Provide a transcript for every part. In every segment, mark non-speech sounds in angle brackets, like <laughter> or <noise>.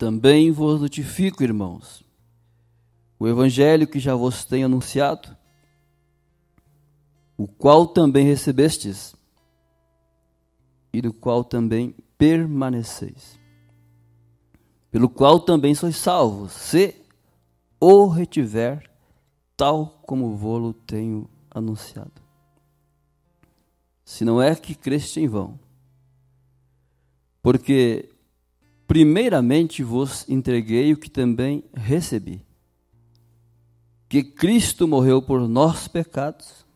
Também vos notifico, irmãos, o evangelho que já vos tenho anunciado, o qual também recebestes e do qual também permaneceis, pelo qual também sois salvos, se o retiver, tal como vos lo tenho anunciado. Se não é que creste em vão, porque primeiramente vos entreguei o que também recebi. Que Cristo morreu por nossos pecados,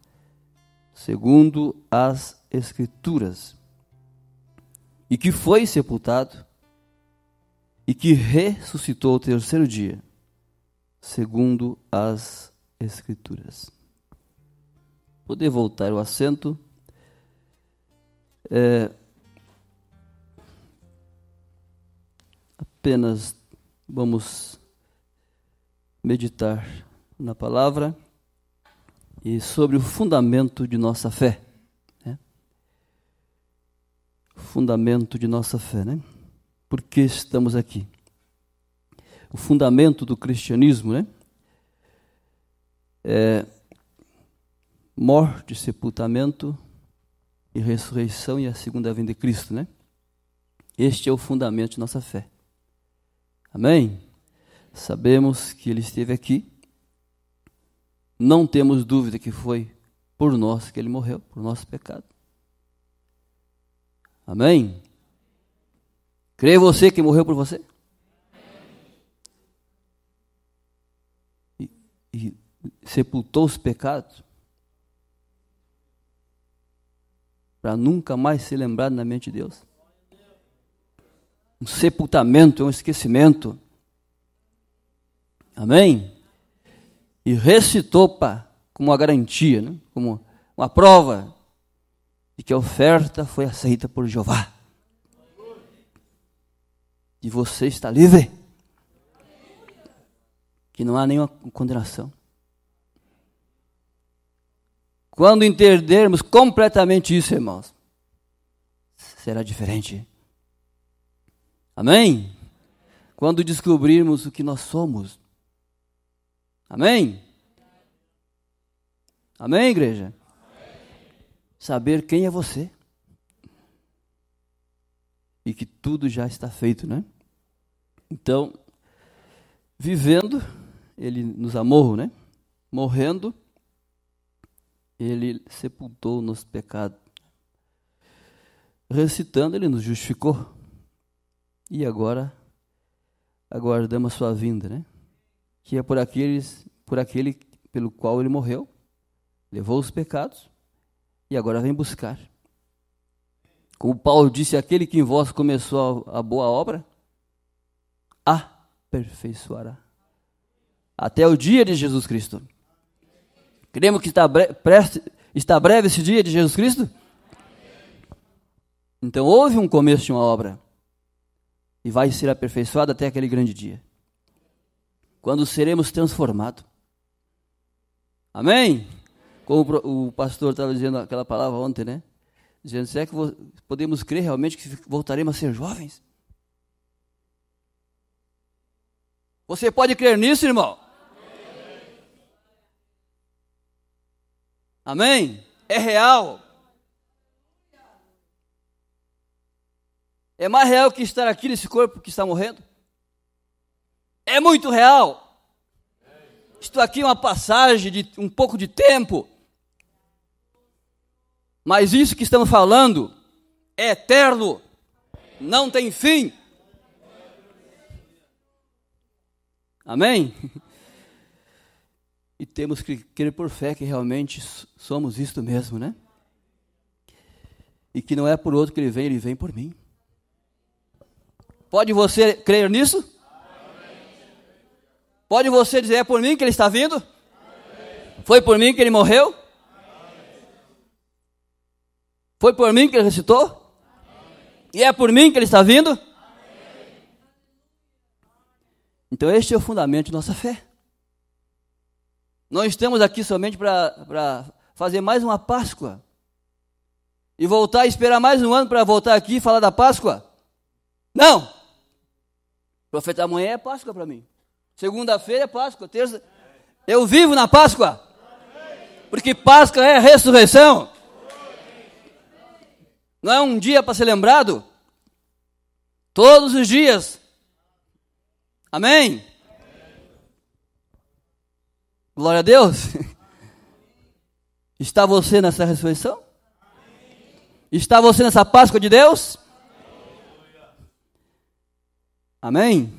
segundo as Escrituras, e que foi sepultado, e que ressuscitou o terceiro dia, segundo as Escrituras. Poder voltar o assento. É, apenas vamos meditar na palavra e sobre o fundamento de nossa fé. Né? Fundamento de nossa fé, né? Por que estamos aqui? O fundamento do cristianismo, né? É morte, sepultamento e ressurreição e a segunda vinda de Cristo, né? Este é o fundamento de nossa fé. Amém? Sabemos que ele esteve aqui. Não temos dúvida que foi por nós que ele morreu, por nosso pecado. Amém? Crê você que morreu por você? E, e sepultou os pecados? Para nunca mais ser lembrado na mente de Deus um sepultamento, é um esquecimento. Amém? E recitou pá, como uma garantia, né? como uma prova de que a oferta foi aceita por Jeová. E você está livre. Que não há nenhuma condenação. Quando entendermos completamente isso, irmãos, será diferente. Amém? Quando descobrirmos o que nós somos. Amém? Amém, igreja? Amém. Saber quem é você. E que tudo já está feito, né? Então, vivendo, ele nos amou, né? Morrendo, ele sepultou o nosso pecado. Recitando, ele nos justificou. E agora aguardamos a sua vinda, né? Que é por aqueles, por aquele pelo qual ele morreu, levou os pecados e agora vem buscar. Como Paulo disse, aquele que em vós começou a, a boa obra, aperfeiçoará até o dia de Jesus Cristo. Cremos que está preste, está breve esse dia de Jesus Cristo? Então houve um começo de uma obra e vai ser aperfeiçoado até aquele grande dia. Quando seremos transformados. Amém? Como o pastor estava dizendo aquela palavra ontem, né? Dizendo, será que podemos crer realmente que voltaremos a ser jovens? Você pode crer nisso, irmão? Amém? É real. É mais real que estar aqui nesse corpo que está morrendo? É muito real. Estou aqui uma passagem de um pouco de tempo. Mas isso que estamos falando é eterno, não tem fim. Amém? <laughs> E temos que crer por fé que realmente somos isto mesmo, né? E que não é por outro que ele vem, ele vem por mim. Pode você crer nisso? Amém. Pode você dizer, é por mim que ele está vindo? Amém. Foi por mim que ele morreu? Amém. Foi por mim que ele ressuscitou? E é por mim que ele está vindo? Então, este é o fundamento de nossa fé. Nós estamos aqui somente para fazer mais uma Páscoa e voltar e esperar mais um ano para voltar aqui e falar da Páscoa? Não! Profeta, amanhã é Páscoa para mim. Segunda-feira é Páscoa, terça. Eu vivo na Páscoa. Porque Páscoa é ressurreição. Não é um dia para ser lembrado? Todos os dias. Amém? Glória a Deus. <laughs> Está você nessa ressurreição? Está você nessa Páscoa de Deus? Amém?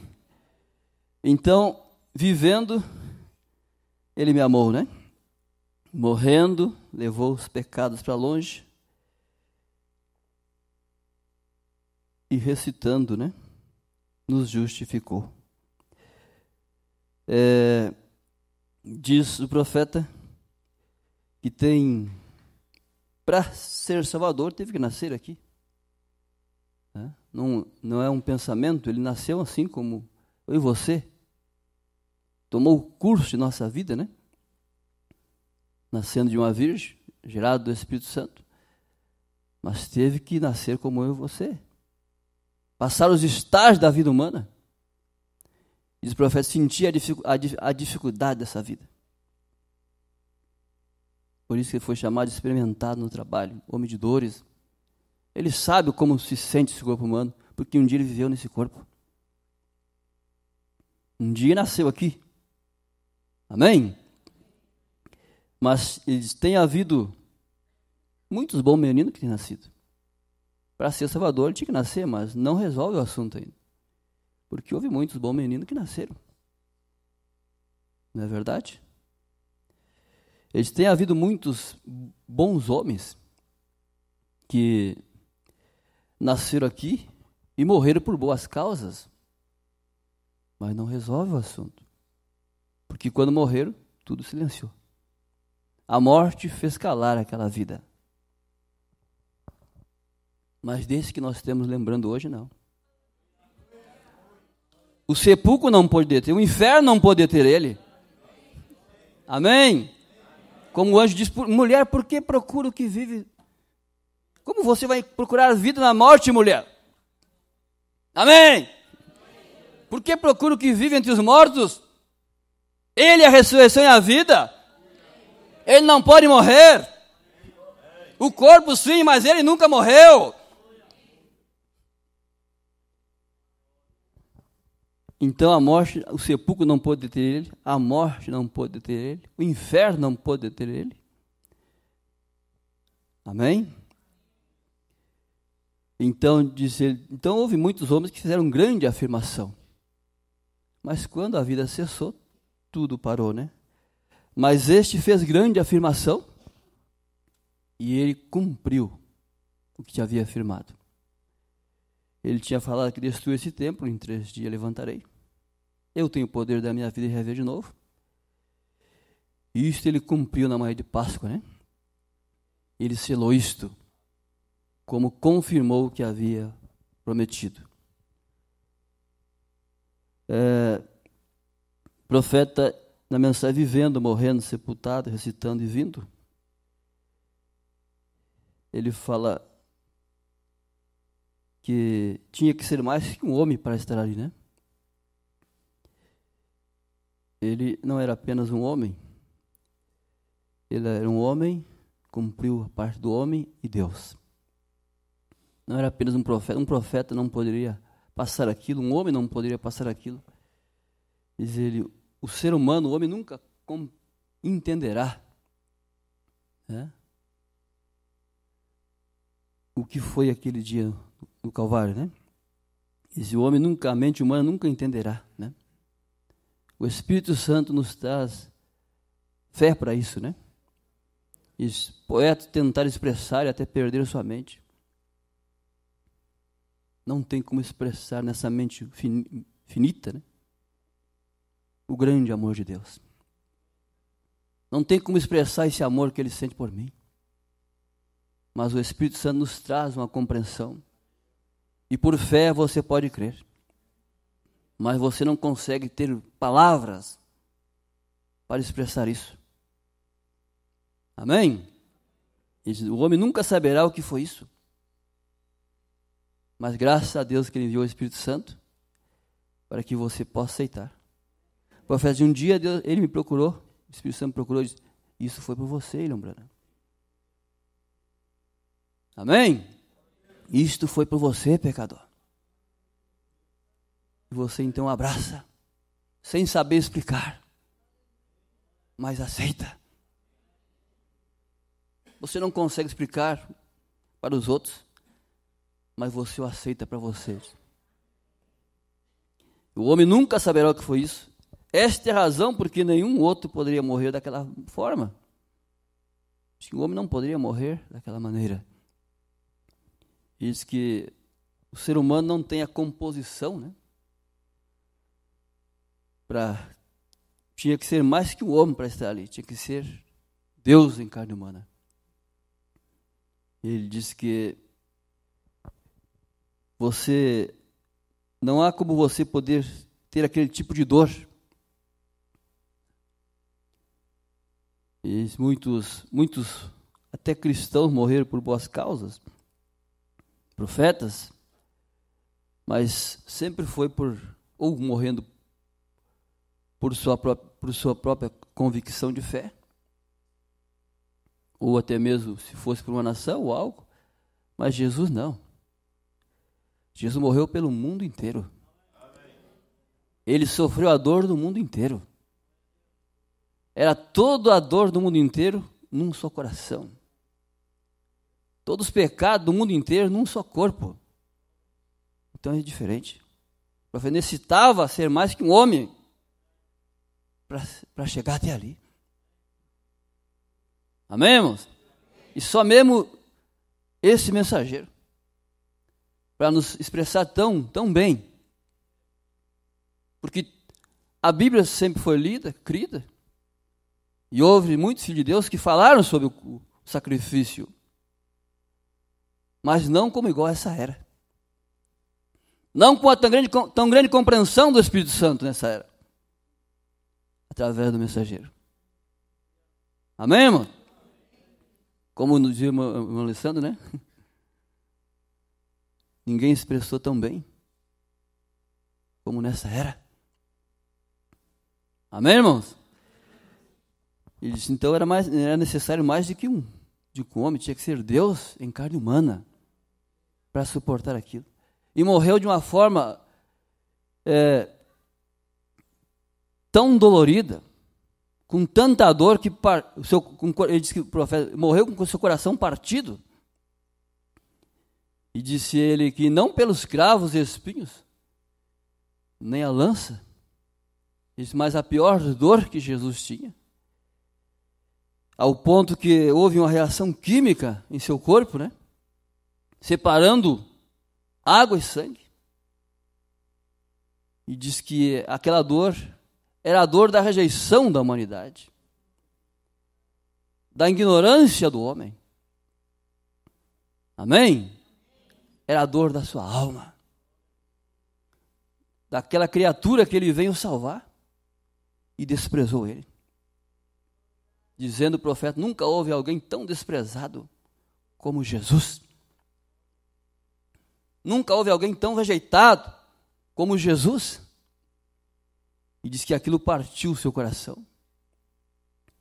Então, vivendo, ele me amou, né? Morrendo, levou os pecados para longe. E recitando, né? Nos justificou. É, diz o profeta que tem para ser Salvador teve que nascer aqui não, não é um pensamento, ele nasceu assim como eu e você. Tomou o curso de nossa vida, né? Nascendo de uma virgem, gerado do Espírito Santo. Mas teve que nascer como eu e você. Passar os estágios da vida humana. e o profeta, sentia a dificuldade dessa vida. Por isso que ele foi chamado de experimentado no trabalho, homem de dores, ele sabe como se sente esse corpo humano, porque um dia ele viveu nesse corpo. Um dia nasceu aqui. Amém? Mas tem havido muitos bons meninos que têm nascido. Para ser salvador, ele tinha que nascer, mas não resolve o assunto ainda. Porque houve muitos bons meninos que nasceram. Não é verdade? Eles têm havido muitos bons homens que nasceram aqui e morreram por boas causas. Mas não resolve o assunto. Porque quando morreram, tudo silenciou. A morte fez calar aquela vida. Mas desse que nós temos lembrando hoje, não. O sepulcro não pode deter, o inferno não pode deter ele. Amém? Como o anjo diz, mulher, por que procura o que vive como você vai procurar vida na morte, mulher? Amém? Por que procura o que vive entre os mortos? Ele é a ressurreição e a vida. Ele não pode morrer. O corpo sim, mas ele nunca morreu. Então a morte, o sepulcro não pôde deter ele, a morte não pôde deter ele, o inferno não pôde deter ele. Amém? Então, diz ele, então houve muitos homens que fizeram grande afirmação. Mas quando a vida cessou, tudo parou, né? Mas este fez grande afirmação e ele cumpriu o que havia afirmado. Ele tinha falado que destruiu esse templo, em três dias levantarei. Eu tenho o poder da minha vida e rever de novo. E isto ele cumpriu na manhã de Páscoa, né? Ele selou isto como confirmou o que havia prometido. É, profeta na mensagem vivendo, morrendo, sepultado, recitando e vindo. Ele fala que tinha que ser mais que um homem para estar ali, né? Ele não era apenas um homem. Ele era um homem, cumpriu a parte do homem e Deus não era apenas um profeta, um profeta não poderia passar aquilo, um homem não poderia passar aquilo. Diz ele, o ser humano, o homem nunca entenderá né? o que foi aquele dia no Calvário, né? Esse homem nunca, a mente humana nunca entenderá, né? O Espírito Santo nos traz fé para isso, né? Os poetas tentaram expressar e até perder sua mente não tem como expressar nessa mente finita né? o grande amor de Deus. Não tem como expressar esse amor que ele sente por mim. Mas o Espírito Santo nos traz uma compreensão. E por fé você pode crer. Mas você não consegue ter palavras para expressar isso. Amém? O homem nunca saberá o que foi isso. Mas graças a Deus que ele enviou o Espírito Santo para que você possa aceitar. O profeta de um dia Deus, ele me procurou, o Espírito Santo me procurou e disse: Isso foi por você, Ilham Amém? Isto foi por você, pecador. E você então abraça, sem saber explicar, mas aceita. Você não consegue explicar para os outros, mas você o aceita para você. O homem nunca saberá o que foi isso. Esta é a razão porque nenhum outro poderia morrer daquela forma. O homem não poderia morrer daquela maneira. Diz que o ser humano não tem a composição, né? Pra, tinha que ser mais que um homem para estar ali, tinha que ser Deus em carne humana. Ele diz que você não há como você poder ter aquele tipo de dor. E muitos, muitos até cristãos morreram por boas causas, profetas, mas sempre foi por ou morrendo por sua, por sua própria convicção de fé, ou até mesmo se fosse por uma nação ou algo, mas Jesus não. Jesus morreu pelo mundo inteiro. Ele sofreu a dor do mundo inteiro. Era toda a dor do mundo inteiro num só coração. Todos os pecados do mundo inteiro num só corpo. Então é diferente. profeta necessitava ser mais que um homem para chegar até ali. Amém, irmãos? E só mesmo esse mensageiro para nos expressar tão, tão bem. Porque a Bíblia sempre foi lida, crida, e houve muitos filhos de Deus que falaram sobre o sacrifício, mas não como igual a essa era. Não com a tão grande, tão grande compreensão do Espírito Santo nessa era, através do mensageiro. Amém, irmão? Como nos diz o irmão Alessandro, né? Ninguém expressou tão bem como nessa era. Amém, irmãos? Ele disse, então era, mais, era necessário mais do que um, de um homem, tinha que ser Deus em carne humana para suportar aquilo. E morreu de uma forma é, tão dolorida, com tanta dor que par, o seu, com, ele disse que o profeta morreu com o seu coração partido. E disse ele que não pelos cravos e espinhos, nem a lança, mas a pior dor que Jesus tinha, ao ponto que houve uma reação química em seu corpo, né? Separando água e sangue. E diz que aquela dor era a dor da rejeição da humanidade, da ignorância do homem. Amém? era a dor da sua alma, daquela criatura que ele veio salvar e desprezou ele. Dizendo o profeta: Nunca houve alguém tão desprezado como Jesus. Nunca houve alguém tão rejeitado como Jesus. E diz que aquilo partiu o seu coração.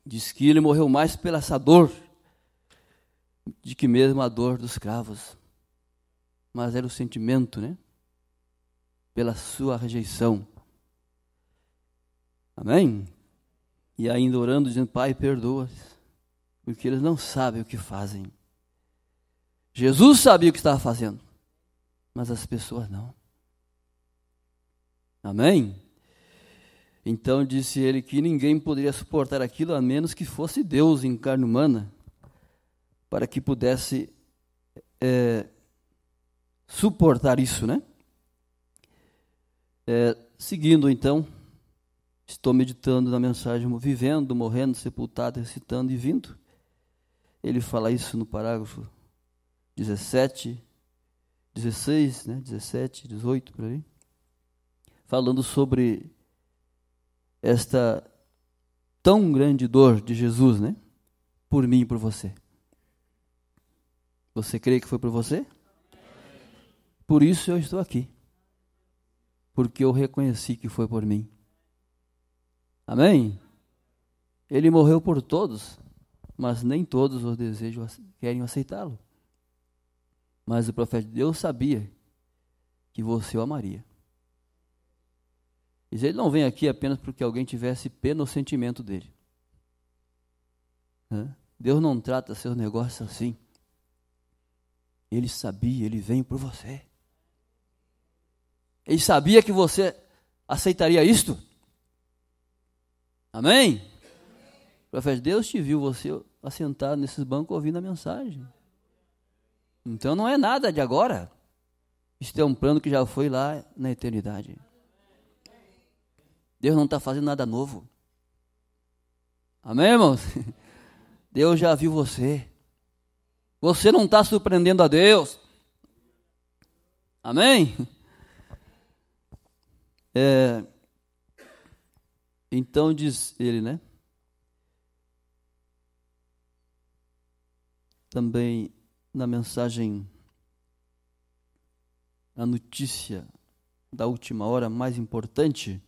Diz que ele morreu mais pela essa dor de que mesmo a dor dos cravos mas era o sentimento, né? Pela sua rejeição. Amém? E ainda orando, dizendo: Pai, perdoa porque eles não sabem o que fazem. Jesus sabia o que estava fazendo, mas as pessoas não. Amém? Então disse ele que ninguém poderia suportar aquilo a menos que fosse Deus em carne humana, para que pudesse é, suportar isso, né? É, seguindo então, estou meditando na mensagem vivendo, morrendo, sepultado, recitando e vindo. Ele fala isso no parágrafo 17, 16, né? 17, 18 por aí, falando sobre esta tão grande dor de Jesus, né? Por mim e por você. Você crê que foi por você? Por isso eu estou aqui. Porque eu reconheci que foi por mim. Amém? Ele morreu por todos, mas nem todos os desejos querem aceitá-lo. Mas o profeta de Deus sabia que você o amaria. E ele não vem aqui apenas porque alguém tivesse pena no sentimento dele. Deus não trata seus negócios assim. Ele sabia, ele veio por você. Ele sabia que você aceitaria isto? Amém? Profeta, Deus te viu você assentado nesses bancos ouvindo a mensagem. Então não é nada de agora. Isto é um plano que já foi lá na eternidade. Deus não está fazendo nada novo. Amém, irmãos? <laughs> Deus já viu você. Você não está surpreendendo a Deus. Amém? É, então diz ele, né? Também na mensagem, a notícia da última hora mais importante,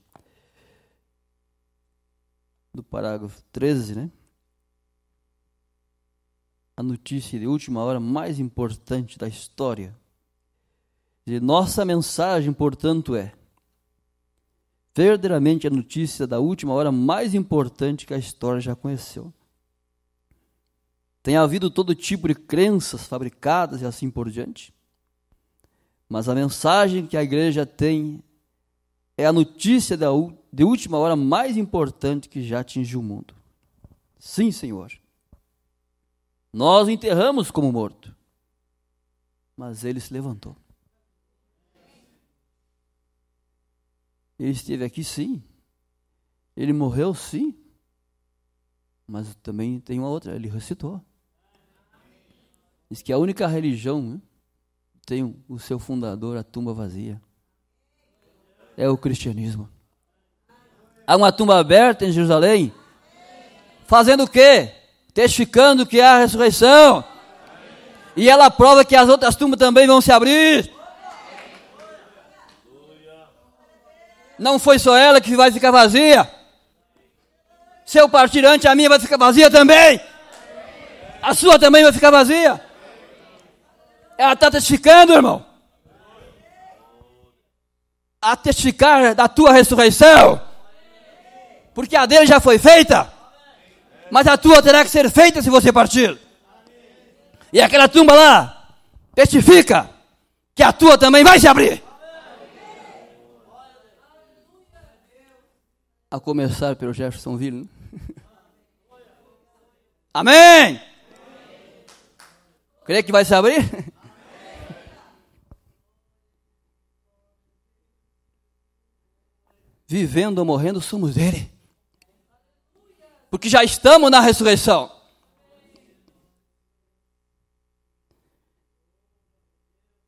do parágrafo 13, né? A notícia de última hora mais importante da história. E nossa mensagem, portanto, é verdadeiramente a notícia da última hora mais importante que a história já conheceu. Tem havido todo tipo de crenças fabricadas e assim por diante, mas a mensagem que a igreja tem é a notícia da, de última hora mais importante que já atingiu o mundo. Sim, Senhor. Nós enterramos como morto, mas ele se levantou. Ele esteve aqui sim. Ele morreu sim. Mas também tem uma outra, ele ressuscitou. Diz que a única religião né, tem o seu fundador, a tumba vazia. É o cristianismo. Há uma tumba aberta em Jerusalém. Fazendo o quê? Testificando que há a ressurreição. E ela prova que as outras tumbas também vão se abrir. Não foi só ela que vai ficar vazia. Se eu partir antes, a minha vai ficar vazia também. A sua também vai ficar vazia. Ela está testificando, irmão. A testificar da tua ressurreição. Porque a dele já foi feita. Mas a tua terá que ser feita se você partir. E aquela tumba lá testifica que a tua também vai se abrir. A começar pelo Jeffersonville. Né? <laughs> Amém! Amém. que vai se abrir? Amém. <laughs> Vivendo ou morrendo, somos dele. Porque já estamos na ressurreição.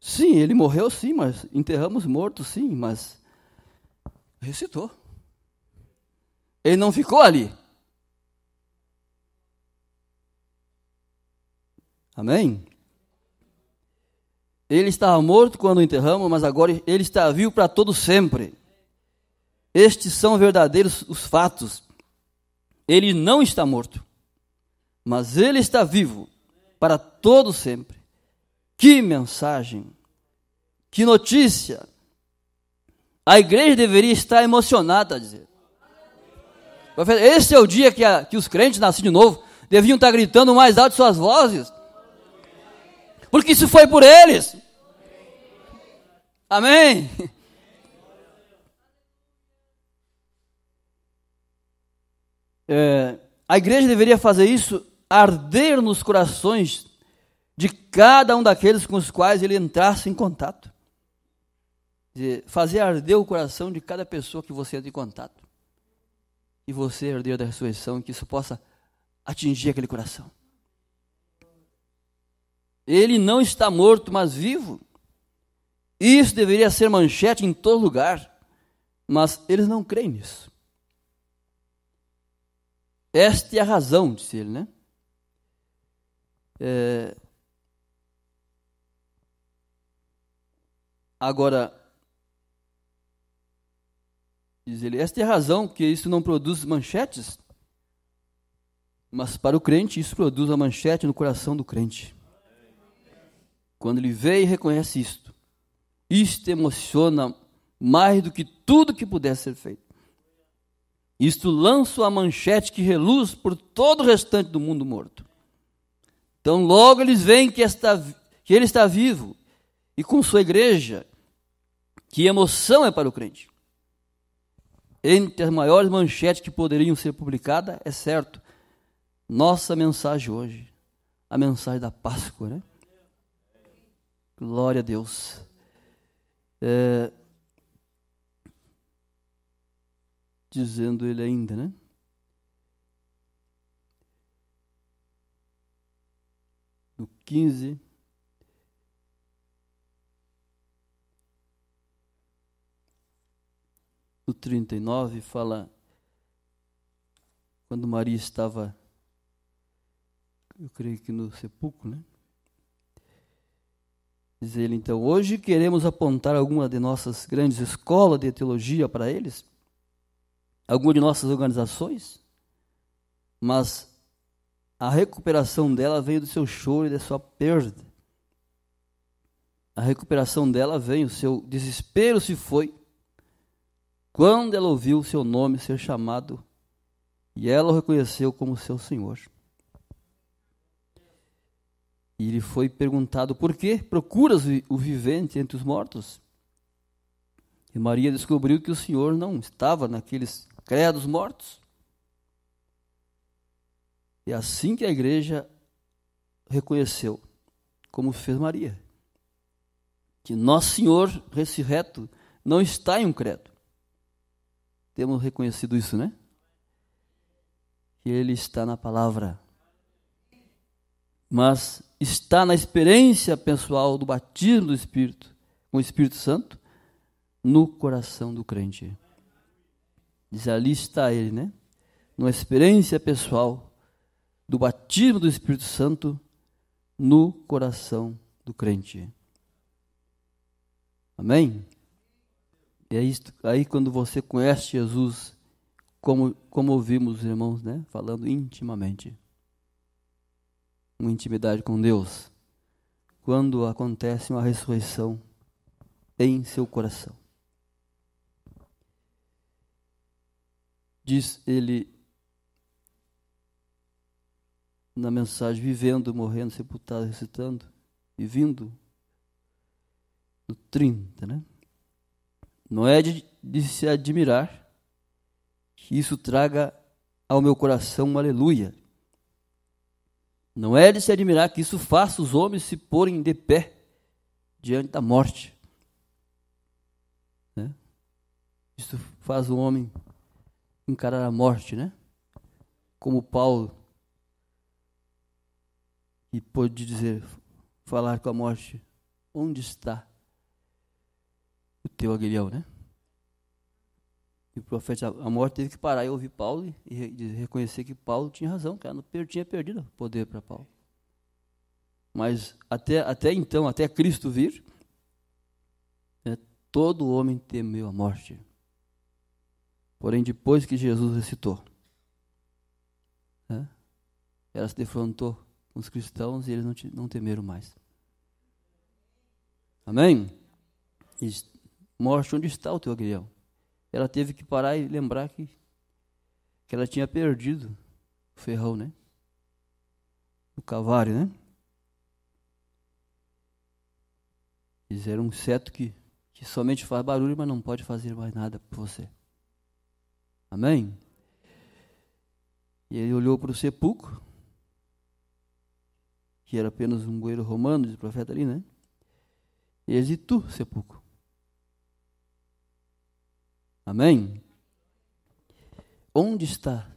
Sim, ele morreu, sim, mas enterramos morto, sim, mas ressuscitou. Ele não ficou ali. Amém? Ele estava morto quando o enterramos, mas agora ele está vivo para todo sempre. Estes são verdadeiros os fatos. Ele não está morto, mas ele está vivo para todo sempre. Que mensagem! Que notícia! A igreja deveria estar emocionada a dizer. Esse é o dia que, a, que os crentes nascidos de novo deviam estar gritando mais alto suas vozes. Porque isso foi por eles. Amém? <laughs> É, a igreja deveria fazer isso arder nos corações de cada um daqueles com os quais ele entrasse em contato. fazer arder o coração de cada pessoa que você entra em contato. E você, herdeiro da ressurreição, que isso possa atingir aquele coração. Ele não está morto, mas vivo. Isso deveria ser manchete em todo lugar, mas eles não creem nisso. Esta é a razão, disse ele, né? É... Agora, Diz ele: Esta é a razão que isso não produz manchetes, mas para o crente isso produz a manchete no coração do crente. Quando ele vê e reconhece isto, isto emociona mais do que tudo que pudesse ser feito. Isto lança a manchete que reluz por todo o restante do mundo morto. Então logo eles veem que, esta, que ele está vivo e com sua igreja. Que emoção é para o crente! Entre as maiores manchetes que poderiam ser publicadas, é certo, nossa mensagem hoje, a mensagem da Páscoa, né? Glória a Deus. É, dizendo ele ainda, né? Do 15 no 39 fala quando Maria estava eu creio que no sepulcro, né? Diz ele então: "Hoje queremos apontar alguma de nossas grandes escolas de teologia para eles, alguma de nossas organizações, mas a recuperação dela veio do seu choro e da sua perda. A recuperação dela veio, o seu desespero se foi quando ela ouviu o seu nome ser chamado e ela o reconheceu como seu Senhor. E lhe foi perguntado: Por que procuras o vivente entre os mortos? E Maria descobriu que o Senhor não estava naqueles credos mortos. e assim que a igreja reconheceu, como fez Maria, que Nosso Senhor ressurreto não está em um credo, temos reconhecido isso, né? Que ele está na palavra. Mas está na experiência pessoal do batismo do Espírito, com o Espírito Santo, no coração do crente. Diz ali está ele, né? Numa experiência pessoal do batismo do Espírito Santo no coração do crente. Amém? E aí, é aí quando você conhece Jesus, como, como ouvimos os irmãos né, falando intimamente, uma intimidade com Deus, quando acontece uma ressurreição em seu coração. Diz ele na mensagem: vivendo, morrendo, sepultado, ressuscitando e vindo no 30, né? Não é de, de se admirar que isso traga ao meu coração um aleluia. Não é de se admirar que isso faça os homens se porem de pé diante da morte. Né? Isso faz o homem encarar a morte, né? Como Paulo, que pôde dizer, falar com a morte: onde está o teu aguilhão, né? E o profeta Amor teve que parar e ouvir Paulo e, e reconhecer que Paulo tinha razão, cara, não tinha perdido poder para Paulo. Mas até, até então, até Cristo vir, né, todo homem temeu a morte. Porém, depois que Jesus ressuscitou, né, ela se defrontou com os cristãos e eles não, não temeram mais. Amém? Isso Mostre onde está o teu aguilhão. Ela teve que parar e lembrar que, que ela tinha perdido o ferrão, né? O cavalo, né? Fizeram um seto que, que somente faz barulho, mas não pode fazer mais nada por você. Amém? E ele olhou para o sepulcro, que era apenas um bueiro romano, diz o profeta ali, né? E ele disse, tu, sepulcro, Amém? Onde está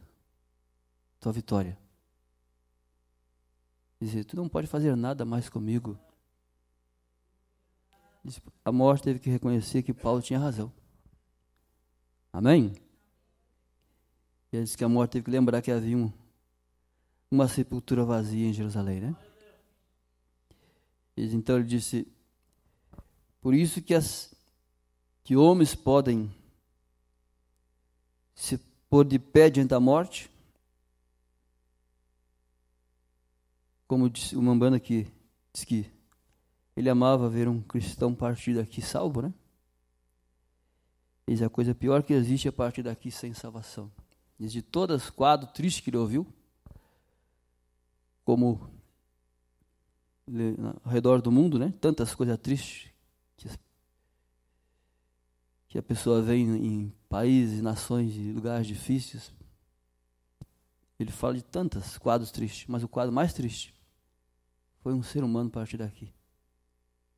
tua vitória? Dizer, tu não pode fazer nada mais comigo. A morte teve que reconhecer que Paulo tinha razão. Amém? E ele disse que morte teve que lembrar que havia um, uma sepultura vazia em Jerusalém, né? E então ele disse: Por isso que, as, que homens podem se pôr de pé diante da morte, como disse o Mambana que diz que ele amava ver um cristão partir daqui salvo, né? Eis a coisa pior que existe é partir daqui sem salvação. Diz de todas quadro triste que ele ouviu, como ao redor do mundo, né? Tantas coisas tristes que que a pessoa vem em países, nações e lugares difíceis. Ele fala de tantos quadros tristes, mas o quadro mais triste foi um ser humano partir daqui,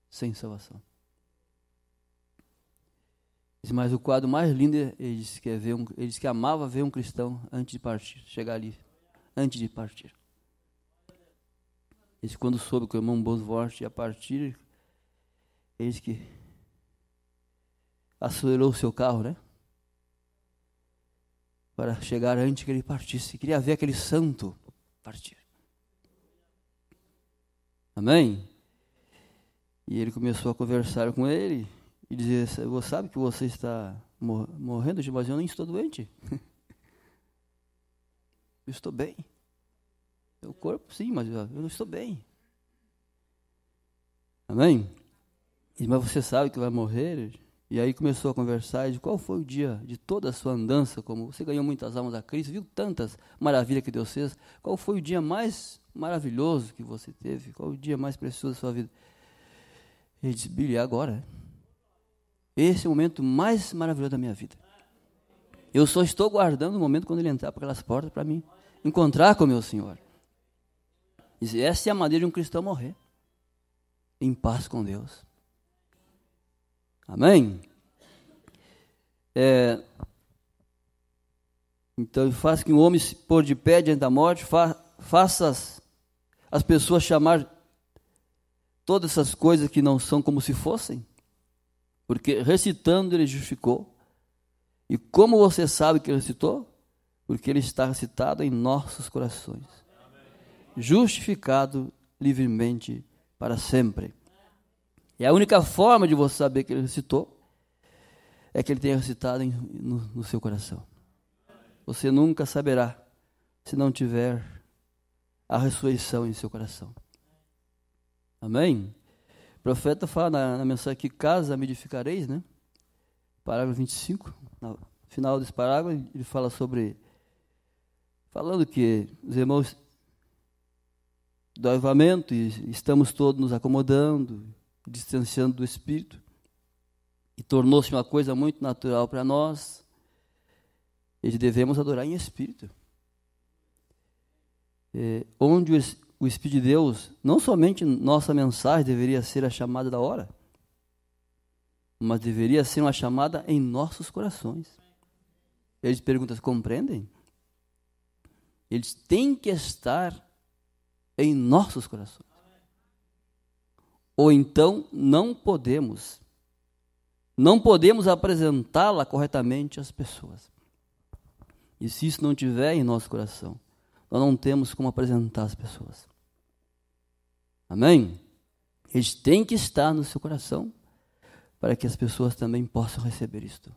sem salvação. Mas o quadro mais lindo, ele disse que, é ver um, ele disse que amava ver um cristão antes de partir, chegar ali, antes de partir. Ele disse, quando soube que o irmão Bosworth ia partir, ele disse que acelerou o seu carro, né? Para chegar antes que ele partisse. Queria ver aquele santo partir. Amém? E ele começou a conversar com ele e dizer: Você sabe que você está morrendo, mas eu nem estou doente. <laughs> eu estou bem. Meu corpo, sim, mas eu não estou bem. Amém? mas você sabe que vai morrer? E aí começou a conversar de qual foi o dia de toda a sua andança, como você ganhou muitas almas a Cristo, viu tantas maravilhas que Deus fez, qual foi o dia mais maravilhoso que você teve, qual o dia mais precioso da sua vida? Ele disse, Billy, é agora. Esse é o momento mais maravilhoso da minha vida. Eu só estou guardando o momento quando ele entrar por aquelas portas para mim encontrar com meu Senhor. Diz, essa é a maneira de um cristão morrer em paz com Deus. Amém? É, então, faz que um homem se pôr de pé diante da morte, fa, faça as, as pessoas chamar todas essas coisas que não são como se fossem. Porque recitando ele justificou. E como você sabe que ele recitou? Porque ele está recitado em nossos corações. Justificado livremente para sempre. E a única forma de você saber que ele recitou é que ele tenha recitado no, no seu coração. Você nunca saberá se não tiver a ressurreição em seu coração. Amém? O profeta fala na, na mensagem que casa me edificareis, né? Parágrafo 25, no final desse parágrafo, ele fala sobre. Falando que os irmãos do avivamento, e estamos todos nos acomodando, distanciando do Espírito, e tornou-se uma coisa muito natural para nós, e devemos adorar em Espírito. É, onde o, o Espírito de Deus, não somente nossa mensagem deveria ser a chamada da hora, mas deveria ser uma chamada em nossos corações. Eles perguntam: compreendem? Eles têm que estar em nossos corações ou então não podemos. Não podemos apresentá-la corretamente às pessoas. E se isso não tiver em nosso coração, nós não temos como apresentar às pessoas. Amém? Eles têm que estar no seu coração para que as pessoas também possam receber isto.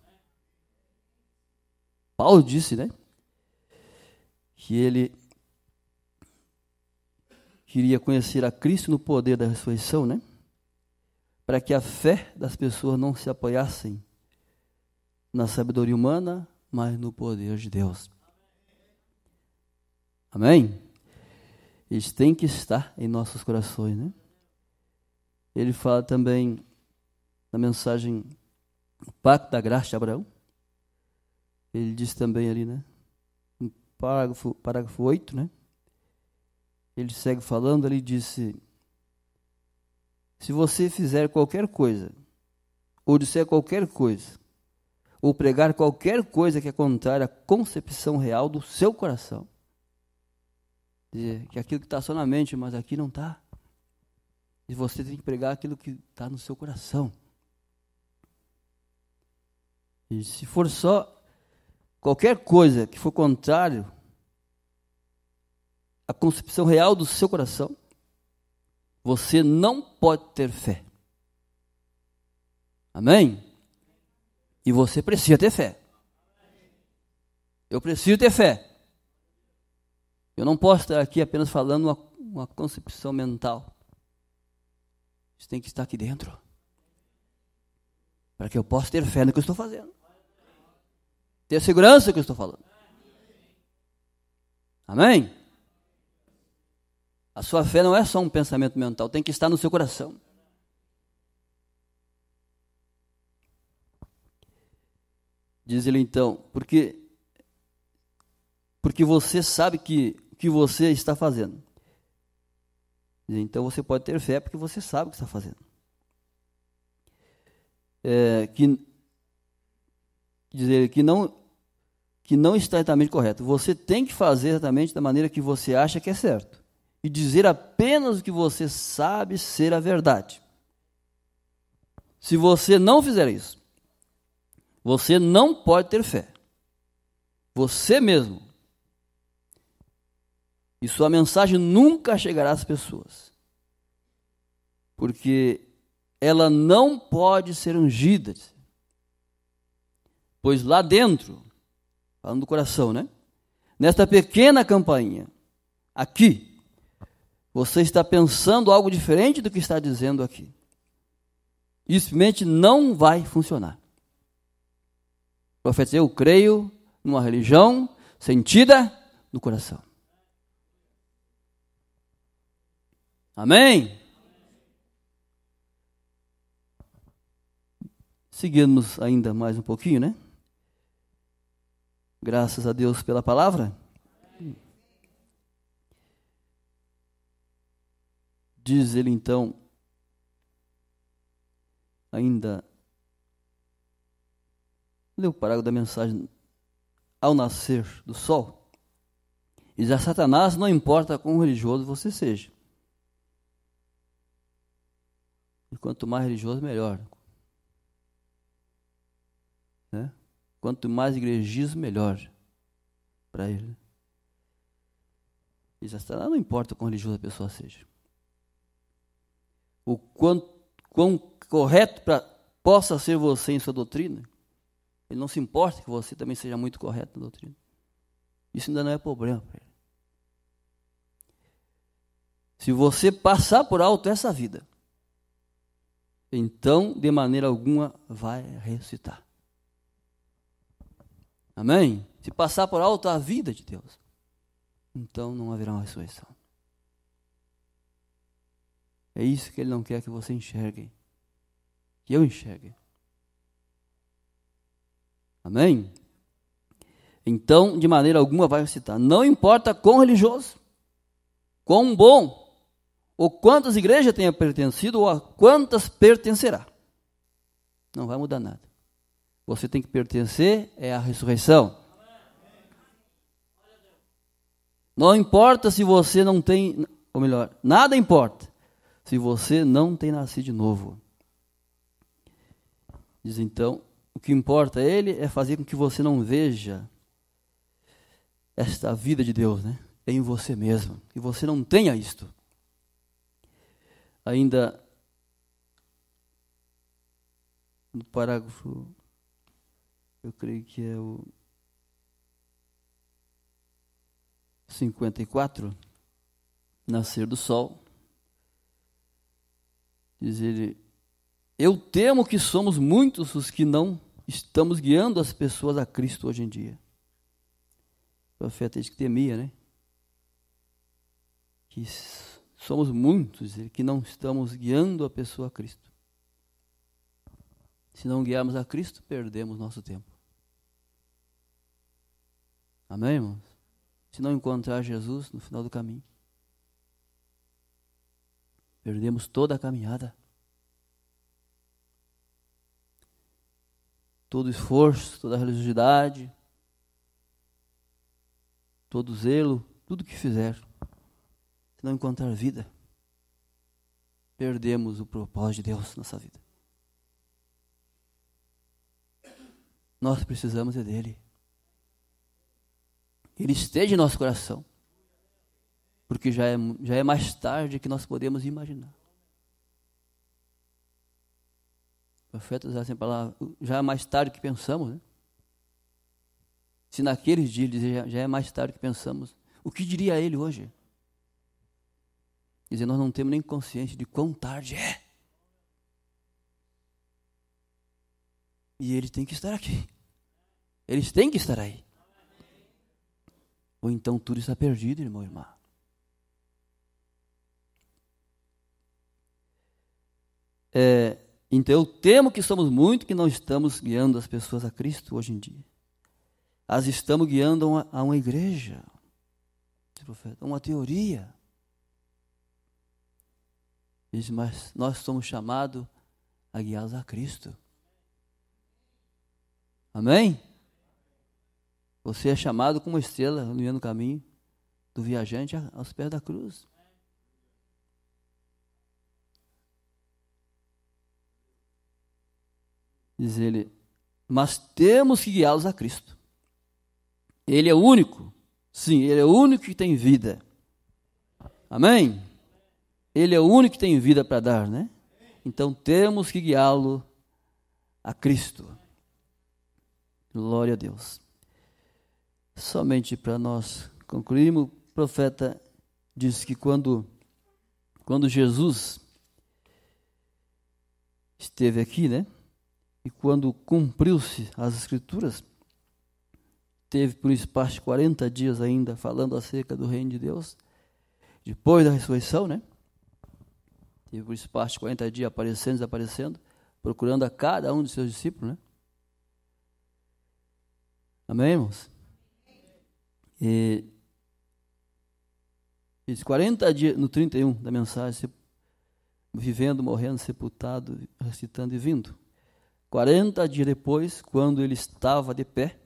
Paulo disse, né? Que ele queria conhecer a Cristo no poder da ressurreição, né? Para que a fé das pessoas não se apoiassem na sabedoria humana, mas no poder de Deus. Amém? Isso tem que estar em nossos corações, né? Ele fala também na mensagem o Pacto da Graça de Abraão. Ele diz também ali, né? No parágrafo, parágrafo 8, né? Ele segue falando, ele disse: Se você fizer qualquer coisa, ou disser qualquer coisa, ou pregar qualquer coisa que é contrária à concepção real do seu coração, dizer que aquilo que está só na mente, mas aqui não está. E você tem que pregar aquilo que está no seu coração. E se for só qualquer coisa que for contrário a concepção real do seu coração, você não pode ter fé. Amém? E você precisa ter fé. Eu preciso ter fé. Eu não posso estar aqui apenas falando uma, uma concepção mental. Isso tem que estar aqui dentro. Para que eu possa ter fé no que eu estou fazendo. Ter segurança no que eu estou falando. Amém? A sua fé não é só um pensamento mental, tem que estar no seu coração. Diz ele então, porque porque você sabe que o que você está fazendo. Então você pode ter fé porque você sabe o que está fazendo. É, que dizer que não que não está exatamente correto. Você tem que fazer exatamente da maneira que você acha que é certo e dizer apenas o que você sabe ser a verdade. Se você não fizer isso, você não pode ter fé. Você mesmo. E sua mensagem nunca chegará às pessoas. Porque ela não pode ser ungida. Pois lá dentro, falando do coração, né? Nesta pequena campainha, aqui, você está pensando algo diferente do que está dizendo aqui. Isso simplesmente não vai funcionar. O profeta eu creio numa religião sentida no coração. Amém? Seguimos ainda mais um pouquinho, né? Graças a Deus pela palavra. Diz ele então, ainda. Leu o parágrafo da mensagem ao nascer do sol. E a Satanás não importa quão religioso você seja. E quanto mais religioso, melhor. Né? Quanto mais igrejismo, melhor para ele. E Satanás não importa quão religioso a pessoa seja o quanto, quão correto pra, possa ser você em sua doutrina, ele não se importa que você também seja muito correto na doutrina. Isso ainda não é problema para ele. Se você passar por alto essa vida, então de maneira alguma vai ressuscitar. Amém? Se passar por alto a vida de Deus, então não haverá uma ressurreição. É isso que Ele não quer que você enxergue. Que eu enxergue. Amém? Então, de maneira alguma, vai citar. Não importa quão religioso, quão bom, ou quantas igrejas tenha pertencido, ou a quantas pertencerá. Não vai mudar nada. Você tem que pertencer é à ressurreição. Não importa se você não tem, ou melhor, nada importa se você não tem nascido de novo. Diz então, o que importa a ele é fazer com que você não veja esta vida de Deus né, em você mesmo, que você não tenha isto. Ainda no parágrafo, eu creio que é o 54, Nascer do Sol Diz ele: Eu temo que somos muitos os que não estamos guiando as pessoas a Cristo hoje em dia. O profeta diz que temia, né? Que somos muitos que não estamos guiando a pessoa a Cristo. Se não guiarmos a Cristo, perdemos nosso tempo. Amém, irmãos? Se não encontrar Jesus no final do caminho. Perdemos toda a caminhada. Todo esforço, toda religiosidade, todo zelo, tudo que fizer, se não encontrar vida, perdemos o propósito de Deus na nossa vida. Nós precisamos é dele. Ele esteja em nosso coração porque já é, já é mais tarde que nós podemos imaginar. O profeta usar sempre palavra, já é mais tarde que pensamos, né? Se naqueles dias ele já, já é mais tarde que pensamos, o que diria ele hoje? Dizer, nós não temos nem consciência de quão tarde é. E ele tem que estar aqui. Eles têm que estar aí. Ou então tudo está perdido, irmão e irmã. É, então eu temo que somos muito que não estamos guiando as pessoas a Cristo hoje em dia. As estamos guiando a uma, a uma igreja, a uma teoria. Diz, mas nós somos chamados a guiá-los a Cristo. Amém? Você é chamado como estrela, iluminando o caminho do viajante aos pés da cruz. diz ele, mas temos que guiá-los a Cristo. Ele é único. Sim, ele é o único que tem vida. Amém? Ele é o único que tem vida para dar, né? Então temos que guiá-lo a Cristo. Glória a Deus. Somente para nós concluirmos, o profeta disse que quando, quando Jesus esteve aqui, né? E quando cumpriu-se as Escrituras, teve por um espaço de 40 dias ainda falando acerca do reino de Deus, depois da ressurreição, né? Teve por um espaço de 40 dias aparecendo e desaparecendo, procurando a cada um de seus discípulos, né? Amém, irmãos? E, esses 40 dias, no 31 da mensagem, vivendo, morrendo, sepultado, ressuscitando e vindo. 40 dias depois, quando ele estava de pé,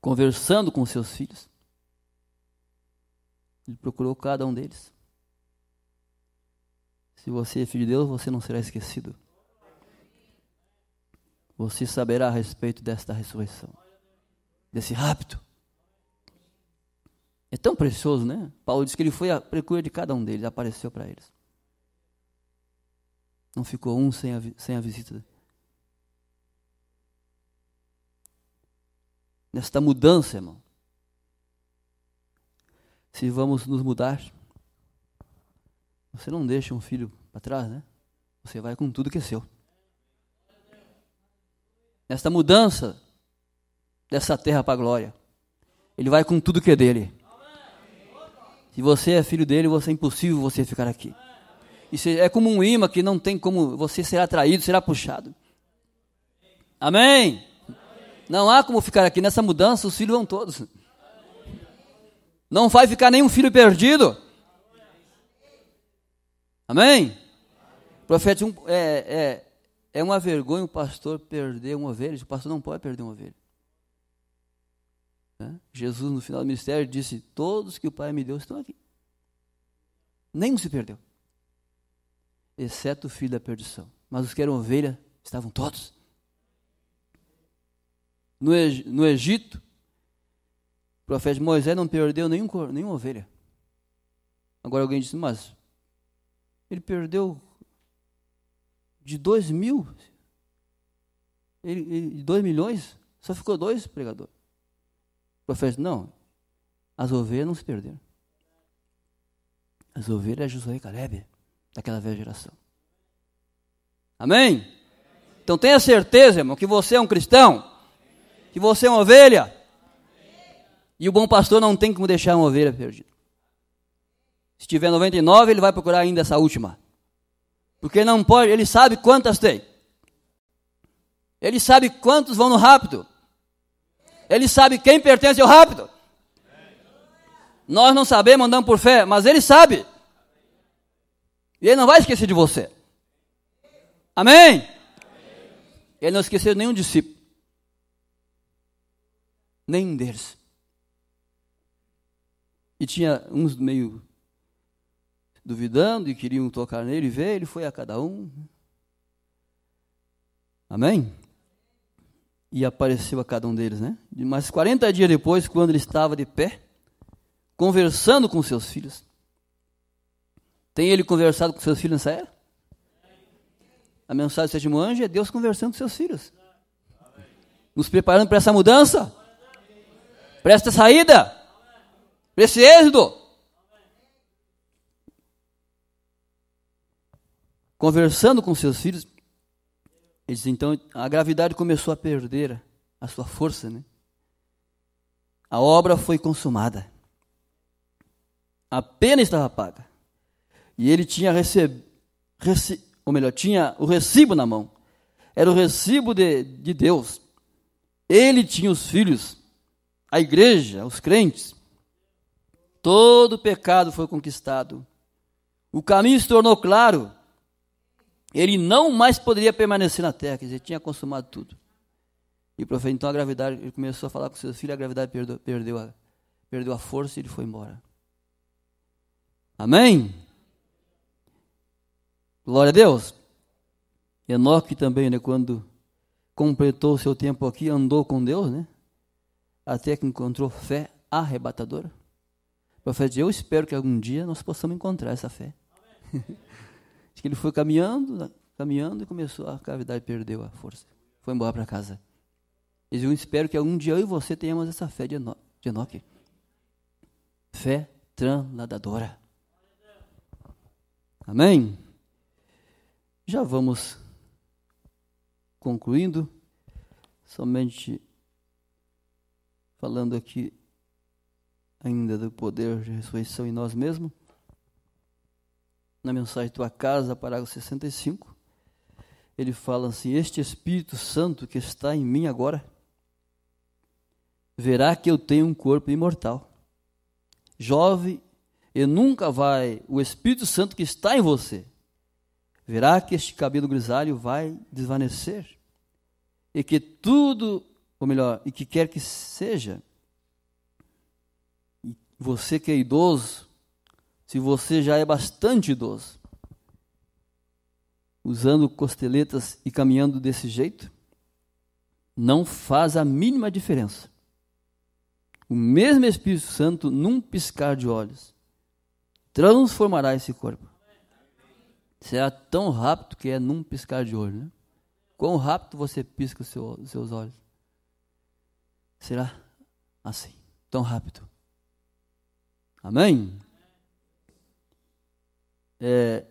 conversando com seus filhos, ele procurou cada um deles. Se você é filho de Deus, você não será esquecido. Você saberá a respeito desta ressurreição, desse rapto. É tão precioso, né? Paulo diz que ele foi à procura de cada um deles, apareceu para eles. Não ficou um sem a, sem a visita nesta mudança, irmão. Se vamos nos mudar, você não deixa um filho para trás, né? Você vai com tudo que é seu. Nesta mudança dessa terra para a glória, ele vai com tudo que é dele. Se você é filho dele, você é impossível você ficar aqui. Isso é como um imã que não tem como você será atraído, será puxado. Amém. Não há como ficar aqui. Nessa mudança, os filhos vão todos. Não vai ficar nenhum filho perdido. Amém? Profeta, um, é, é, é uma vergonha o pastor perder uma ovelha. O pastor não pode perder uma ovelha. É? Jesus, no final do ministério, disse: Todos que o Pai me deu estão aqui. Nenhum se perdeu, exceto o filho da perdição. Mas os que eram ovelha estavam todos no, no Egito, o profeta Moisés não perdeu nenhum, nenhuma ovelha. Agora alguém disse, mas ele perdeu de dois mil, ele, ele, de dois milhões, só ficou dois pregadores. O profeta não, as ovelhas não se perderam. As ovelhas é Josué e Caleb, daquela velha geração. Amém? Então tenha certeza, irmão, que você é um cristão que você é uma ovelha. E o bom pastor não tem como deixar uma ovelha perdida. Se tiver 99, ele vai procurar ainda essa última. Porque não pode, ele sabe quantas tem. Ele sabe quantos vão no rápido. Ele sabe quem pertence ao rápido. Nós não sabemos, andamos por fé, mas ele sabe. E ele não vai esquecer de você. Amém? Ele não esqueceu nenhum discípulo. Nenhum deles. E tinha uns meio duvidando e queriam tocar nele e ver, ele foi a cada um. Amém? E apareceu a cada um deles, né? Mas 40 dias depois, quando ele estava de pé, conversando com seus filhos. Tem ele conversado com seus filhos nessa era? A mensagem do sétimo anjo é Deus conversando com seus filhos. Nos preparando para essa mudança para esta saída, para esse êxodo. Conversando com seus filhos, eles então a gravidade começou a perder a sua força, né? A obra foi consumada. A pena estava paga. E ele tinha recebido, rece, ou melhor, tinha o recibo na mão. Era o recibo de, de Deus. Ele tinha os filhos a igreja, os crentes, todo o pecado foi conquistado. O caminho se tornou claro. Ele não mais poderia permanecer na terra, quer dizer, tinha consumado tudo. E o profeta, então, a gravidade, ele começou a falar com seus filhos, a gravidade perdeu, perdeu, a, perdeu a força e ele foi embora. Amém? Glória a Deus. Enoque também, né, quando completou o seu tempo aqui, andou com Deus, né? até que encontrou fé arrebatadora. O profeta eu espero que algum dia nós possamos encontrar essa fé. <laughs> Diz que ele foi caminhando, caminhando e começou, a cavidade perdeu a força. Foi embora para casa. Diz, eu espero que algum dia eu e você tenhamos essa fé de Enoque. De Enoque. Fé transladadora. Amém? Já vamos concluindo. Somente falando aqui ainda do poder de ressurreição em nós mesmos, na mensagem Tua Casa, parágrafo 65, ele fala assim: Este Espírito Santo que está em mim agora verá que eu tenho um corpo imortal, jovem, e nunca vai o Espírito Santo que está em você verá que este cabelo grisalho vai desvanecer e que tudo ou melhor, e que quer que seja, você que é idoso, se você já é bastante idoso, usando costeletas e caminhando desse jeito, não faz a mínima diferença. O mesmo Espírito Santo, num piscar de olhos, transformará esse corpo. Será tão rápido que é num piscar de olho, né? Quão rápido você pisca os seus olhos? será assim, tão rápido. Amém? É,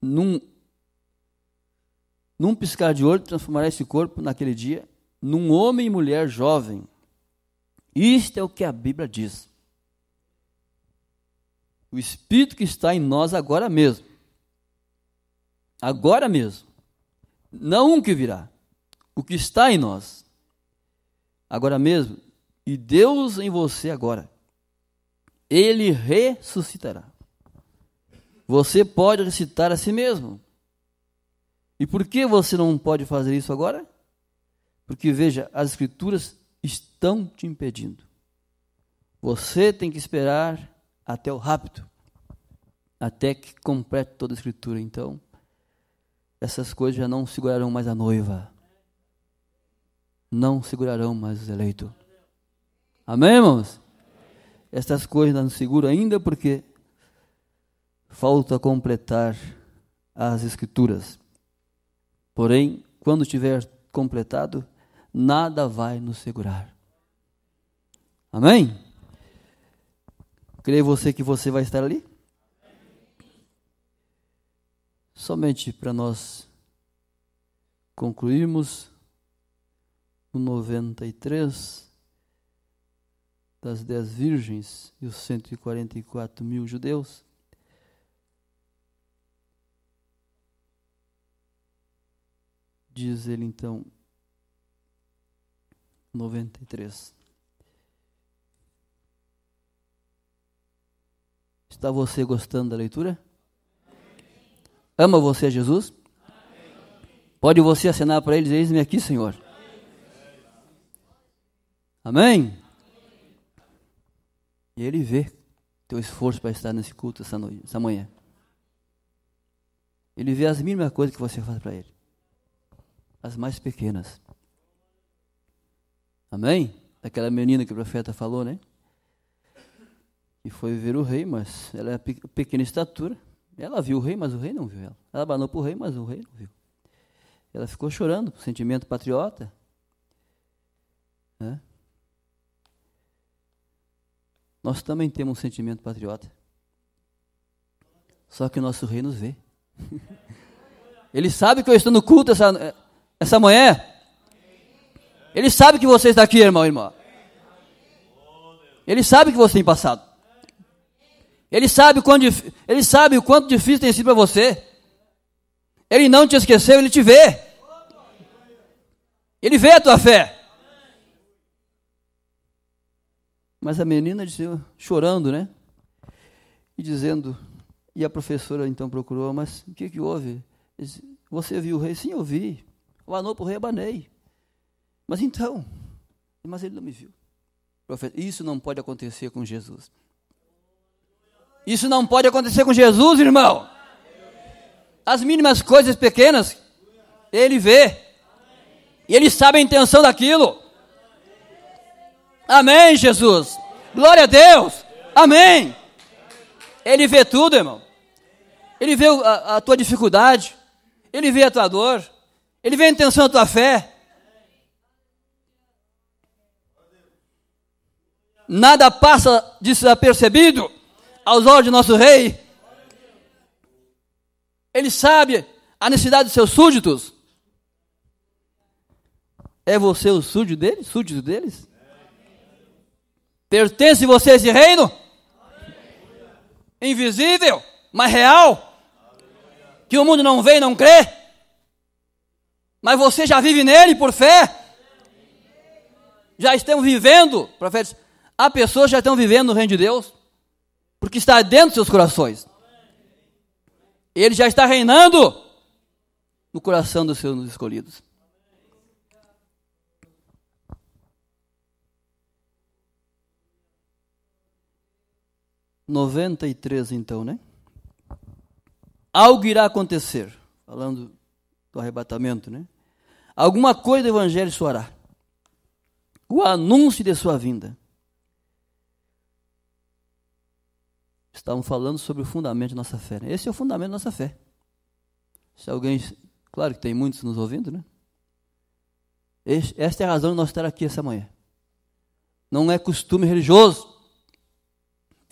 num, num piscar de olho, transformará esse corpo naquele dia num homem e mulher jovem. Isto é o que a Bíblia diz. O Espírito que está em nós agora mesmo. Agora mesmo. Não um que virá. O que está em nós agora mesmo, e Deus em você agora. Ele ressuscitará. Você pode ressuscitar a si mesmo. E por que você não pode fazer isso agora? Porque veja, as escrituras estão te impedindo. Você tem que esperar até o rapto, até que complete toda a escritura. Então, essas coisas já não segurarão mais a noiva não segurarão mais os eleitos. Amém, irmãos? Estas coisas não seguram ainda porque falta completar as escrituras. Porém, quando tiver completado, nada vai nos segurar. Amém? Creio você que você vai estar ali? Somente para nós concluirmos o 93 das dez virgens e os 144 mil judeus. Diz ele então, 93. Está você gostando da leitura? Ama você Jesus? Pode você assinar para eles, eis-me aqui, Senhor. Amém? E Ele vê teu esforço para estar nesse culto essa, noite, essa manhã. Ele vê as mínimas coisas que você faz para Ele. As mais pequenas. Amém? Daquela menina que o profeta falou, né? E foi ver o rei, mas ela é pequena estatura. Ela viu o rei, mas o rei não viu ela. Ela abanou para o rei, mas o rei não viu. Ela ficou chorando, sentimento patriota. Né? Nós também temos um sentimento patriota. Só que o nosso rei nos vê. <laughs> Ele sabe que eu estou no culto essa, essa manhã. Ele sabe que você está aqui, irmão, irmã. Ele sabe que você tem passado. Ele sabe, quando, ele sabe o quanto difícil tem sido para você. Ele não te esqueceu, ele te vê. Ele vê a tua fé. Mas a menina dizia, chorando, né? E dizendo, e a professora então procurou, mas o que, que houve? Disse, Você viu o rei? Sim, eu vi. O anô para o rei abanei. Mas então, mas ele não me viu. Isso não pode acontecer com Jesus. Isso não pode acontecer com Jesus, irmão. As mínimas coisas pequenas, ele vê. E ele sabe a intenção daquilo. Amém, Jesus. Glória a Deus. Amém. Ele vê tudo, irmão. Ele vê a, a tua dificuldade. Ele vê a tua dor. Ele vê a intenção da tua fé. Nada passa desapercebido aos olhos de nosso rei. Ele sabe a necessidade dos seus súditos. É você o súdito deles? Súdito deles? Pertence você a esse reino? Invisível, mas real. Que o mundo não vê e não crê. Mas você já vive nele por fé. Já estão vivendo, profetas. Há pessoas que já estão vivendo no reino de Deus. Porque está dentro dos seus corações. Ele já está reinando no coração dos seus escolhidos. 93, então, né? Algo irá acontecer, falando do arrebatamento, né? Alguma coisa do evangelho soará. O anúncio de sua vinda. Estavam falando sobre o fundamento da nossa fé. Né? Esse é o fundamento da nossa fé. Se alguém, claro que tem muitos nos ouvindo, né? esta é a razão de nós estar aqui essa manhã. Não é costume religioso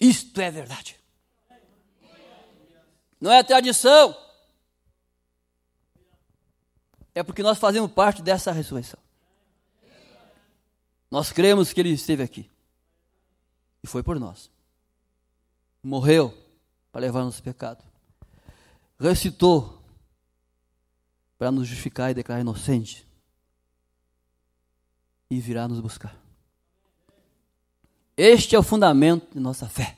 isto é verdade. Não é tradição. É porque nós fazemos parte dessa ressurreição. Nós cremos que ele esteve aqui. E foi por nós. Morreu para levar nosso pecado. Ressuscitou para nos justificar e declarar inocente. E virá nos buscar. Este é o fundamento de nossa fé.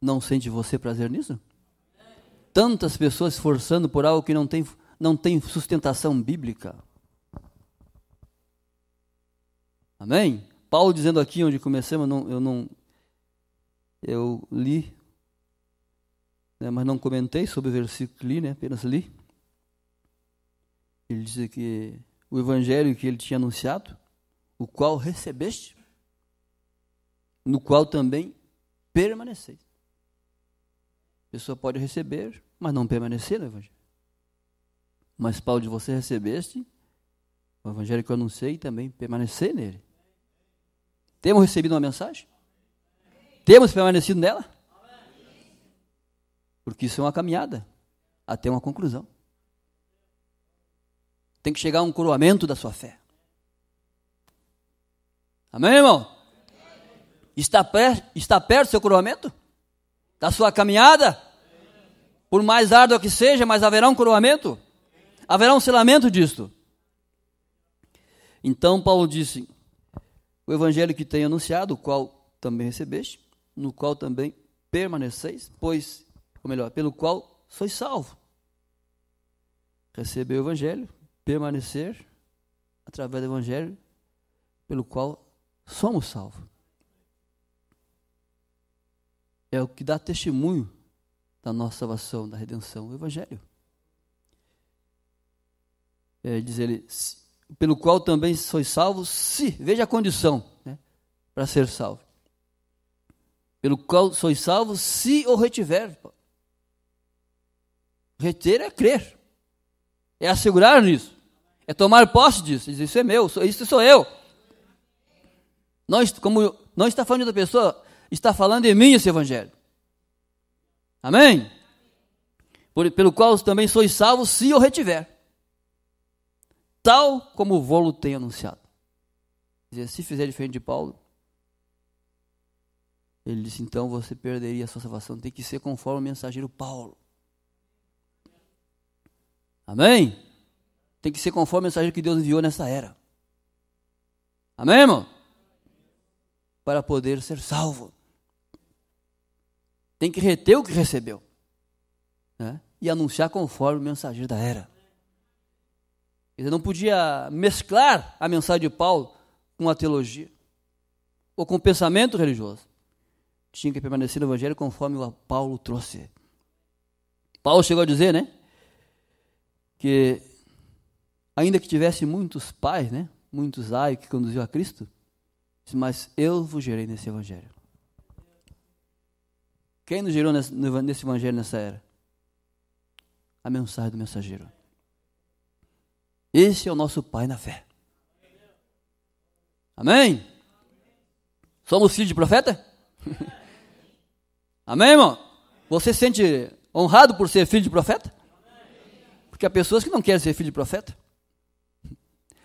Não sente você prazer nisso? Tantas pessoas forçando por algo que não tem, não tem sustentação bíblica. Amém? Paulo dizendo aqui onde começamos, eu não, eu, não, eu li, né, mas não comentei sobre o versículo que li, né, apenas li. Ele diz que o evangelho que ele tinha anunciado, o qual recebeste, no qual também permaneceis. A pessoa pode receber, mas não permanecer no evangelho. Mas Paulo, de você recebeste o evangelho que eu anunciei e também permanecer nele. Temos recebido uma mensagem? Temos permanecido nela? Porque isso é uma caminhada até uma conclusão. Tem que chegar a um coroamento da sua fé. Amém, irmão? Está, per, está perto do seu coroamento? Da sua caminhada? Por mais árdua que seja, mas haverá um coroamento? Haverá um selamento disto? Então Paulo disse: O evangelho que tenho anunciado, o qual também recebeste, no qual também permaneceis, pois, ou melhor, pelo qual sois salvo. Recebeu o evangelho, permanecer através do Evangelho pelo qual somos salvos. É o que dá testemunho da nossa salvação, da redenção, o Evangelho. É, diz ele, pelo qual também sois salvos, se, veja a condição né, para ser salvo. Pelo qual sois salvos, se o retiver. Reter é crer, é assegurar nisso. É tomar posse disso. Diz, isso é meu, isso sou eu. Nós, como não está falando de outra pessoa, está falando de mim esse evangelho. Amém? Por, pelo qual também sois salvos se eu retiver. Tal como o volo tem anunciado. dizer, se fizer diferente de Paulo, ele disse, então você perderia a sua salvação. Tem que ser conforme o mensageiro Paulo. Amém? tem que ser conforme a mensagem que Deus enviou nessa era. Amém, irmão? Para poder ser salvo. Tem que reter o que recebeu. Né? E anunciar conforme o mensageiro da era. Ele não podia mesclar a mensagem de Paulo com a teologia ou com o pensamento religioso. Tinha que permanecer no Evangelho conforme o Paulo trouxe. Paulo chegou a dizer, né? Que ainda que tivesse muitos pais, né? muitos ai que conduziu a Cristo, mas eu vos gerei nesse evangelho. Quem nos gerou nesse, nesse evangelho nessa era? A mensagem do mensageiro. Esse é o nosso Pai na fé. Amém? Somos filhos de profeta? <laughs> Amém, irmão? Você se sente honrado por ser filho de profeta? Porque há pessoas que não querem ser filho de profeta.